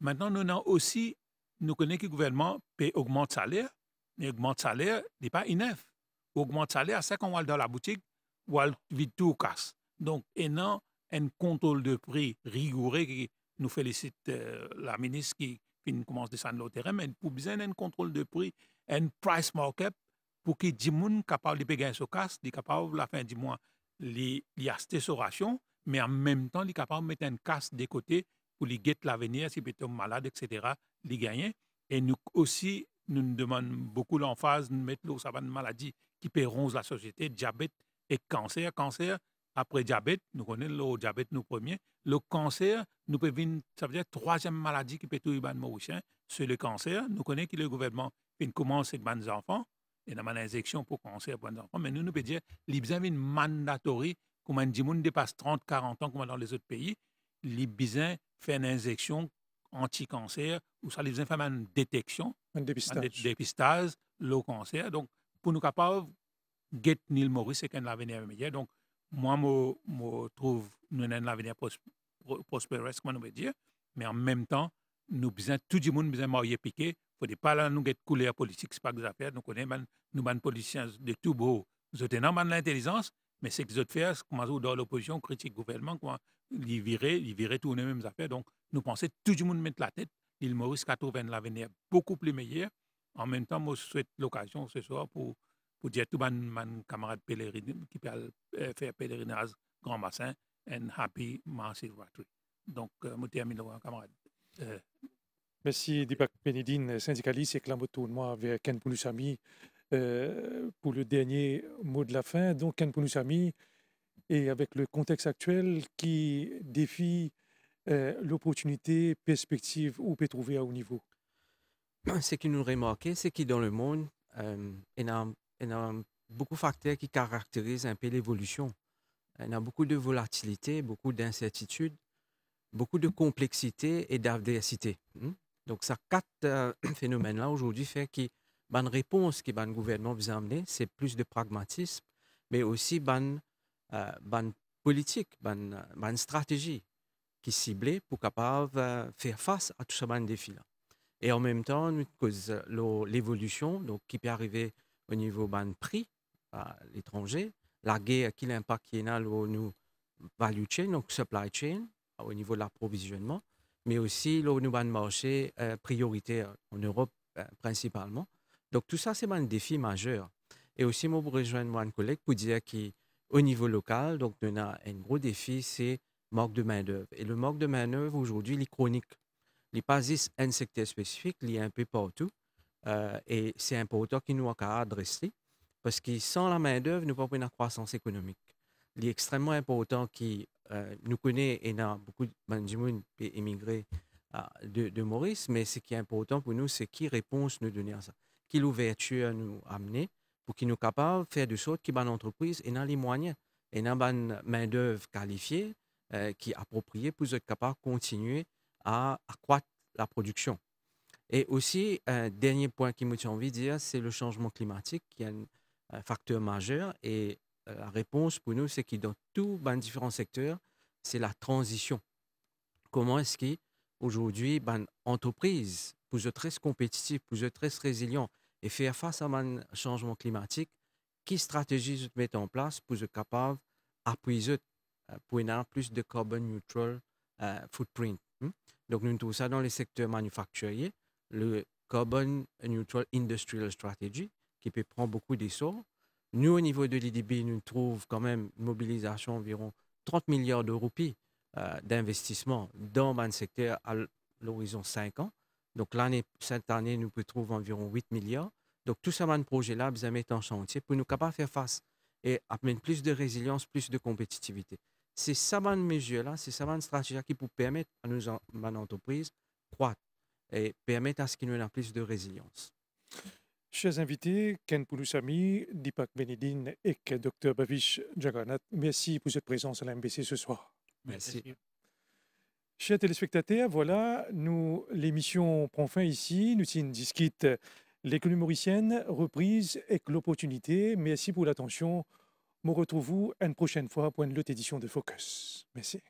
Maintenant, nous avons aussi, nous connaissons que le gouvernement peut augmenter le salaire, mais augmenter le salaire n'est pas inef. Augmenter le salaire, c'est qu'on va dans la boutique, va vite tout casse. Donc, y a un contrôle de prix rigoureux qui nous félicite euh, la ministre qui, commence à descendre le terrain, mais pour bien un contrôle de prix and price markup pour que 10 personnes capables de payer ce casse, de capables la fin du mois li, li acheter sur ration, mais en même temps, capable de mettre un casse de côté pour les guetter l'avenir si peut malade, etc., Les gagner. Et nous aussi, nous, demandons beaucoup l'emphase, nous mettons ça va une maladie qui peut la société, diabète et cancer. Cancer, après diabète, nous connaissons le diabète, nous premier. Le cancer, nous peut venir, ça veut dire troisième maladie qui peut tout le hein. c'est le cancer. Nous connaissons que le gouvernement vin commencer avec les enfants, et dans l'injection pour cancer pour les enfants, mais nous, nous pouvons dire, les une mandatory, comme on dit, monde dépasse 30, 40 ans, comme dans les autres pays, les besoin faire une injection anti-cancer, ou ça, les besoins faire une détection, un dépistage, un dépistage le cancer. Donc, pour nous capables, get Neil Maurice, c'est qu'un avenir immédiat. Donc, moi, je moi, trouve nous avons un avenir prospéreux, comme on peut dire, mais en même temps, nous besoin, tout le monde besoin marier piqué pour ne pas nous de couleur politique, c'est pas que affaires. Nous connaissons, nous sommes politiciens de tout beau. Nous man l'intelligence, mais c'est que nous faisons, nous dans l'opposition, critique gouvernement, quoi les virer, les virer tous les mêmes affaires. Donc, nous pensons tout le monde mettre la tête. L'île Maurice 80, l'avenir beaucoup plus meilleur. En même temps, je souhaite l'occasion ce soir pour, pour dire tout tous mes camarade pèlerin qui peuvent euh, faire pèlerinage Grand Bassin, and happy Marseille Donc, je euh, termine, camarade. Euh, Merci Deepak Benedine, syndicaliste et clame tournoi avec Ken Pounousami euh, pour le dernier mot de la fin. Donc Ken Pounousami, et avec le contexte actuel qui défie euh, l'opportunité, perspective où peut trouver à haut niveau. Ce qui nous remarqué, c'est que dans le monde, euh, il, y a, beaucoup de facteurs qui caractérisent un peu l'évolution. Il y a beaucoup de volatilité, beaucoup d'incertitude, beaucoup de complexité et d'adversité. Hmm? Donc, ces quatre euh, phénomènes-là aujourd'hui fait qui bonne réponse que le gouvernement vous amener, c'est plus de pragmatisme, mais aussi ban euh, politique, ban, euh, ban stratégie qui ciblée pour capable euh, faire face à tous ces ban là Et en même temps, nous cause l'évolution donc qui peut arriver au niveau ban prix à l'étranger, la guerre qui l'impact qui est dans nos value chain, donc supply chain, au niveau de l'approvisionnement, mais aussi de marché euh, prioritaire euh, en Europe euh, principalement. Donc tout ça, c'est un défi majeur. Et aussi, moi, pour rejoindre un collègue pour dire qu'au niveau local, donc, on a un gros défi, c'est manque de main-d'œuvre. Et le manque de main-d'œuvre aujourd'hui, il est chronique. Il n'est pas juste un secteur spécifique, il est un peu partout. et c'est important qu'il nous a adresser parce que sans la main-d'œuvre, nous ne pas une croissance économique. Il est extrêmement important qu'il euh, nous connaît et a beaucoup de gens qui émigré de, de, Maurice, mais ce qui est important pour nous, c'est qui réponse nous donner à ça, Quelle ouverture nous amener pour qu'ils nous capables de faire de sorte qui ben, y ait entreprise et les moyens, et une main-d'œuvre qualifiée euh, qui est appropriée pour être capable de continuer à accroître la production. Et aussi, un dernier point qui me tient envie de dire, c'est le changement climatique qui est un, un facteur majeur et euh, la réponse pour nous, c'est que dans tous les différents secteurs, c'est la transition. Comment est-ce qu'aujourd'hui, ben, entreprise, pour être très compétitive, pour être très résilient et faire face à un changement climatique, quelle stratégie mettre en place pour être capable d'appuyer euh, pour avoir plus de carbon neutral euh, footprint. Hmm? Donc, nous trouvons ça dans les secteurs manufacturiers, le Carbon Neutral Industrial Strategy, qui peut prendre beaucoup d'essor nous, au niveau de l'IDB, nous trouvons quand même une mobilisation environ 30 milliards de roupies euh, d'investissement dans le secteur à l'horizon 5 ans. Donc, l'année, cette année, nous trouvons environ 8 milliards. Donc, tout ce projet-là, nous mettre en chantier pour nous capables de faire face et amener plus de résilience, plus de compétitivité. C'est ça, une mesure-là, c'est ça, une stratégie qui peut permettre à nos entreprises croître et permettre à ce qu'il y ait plus de résilience. Chers invités, Ken Poulousami, Dipak Benedine et Dr Bavish Jagannath, merci pour cette présence à MBC ce soir. Merci. Chers téléspectateurs, voilà, nous l'émission prend fin ici. Nous y discutons l'économie mauricienne, reprise et l'opportunité. Merci pour l'attention. Nous retrouvons une prochaine fois pour une autre édition de Focus. Merci.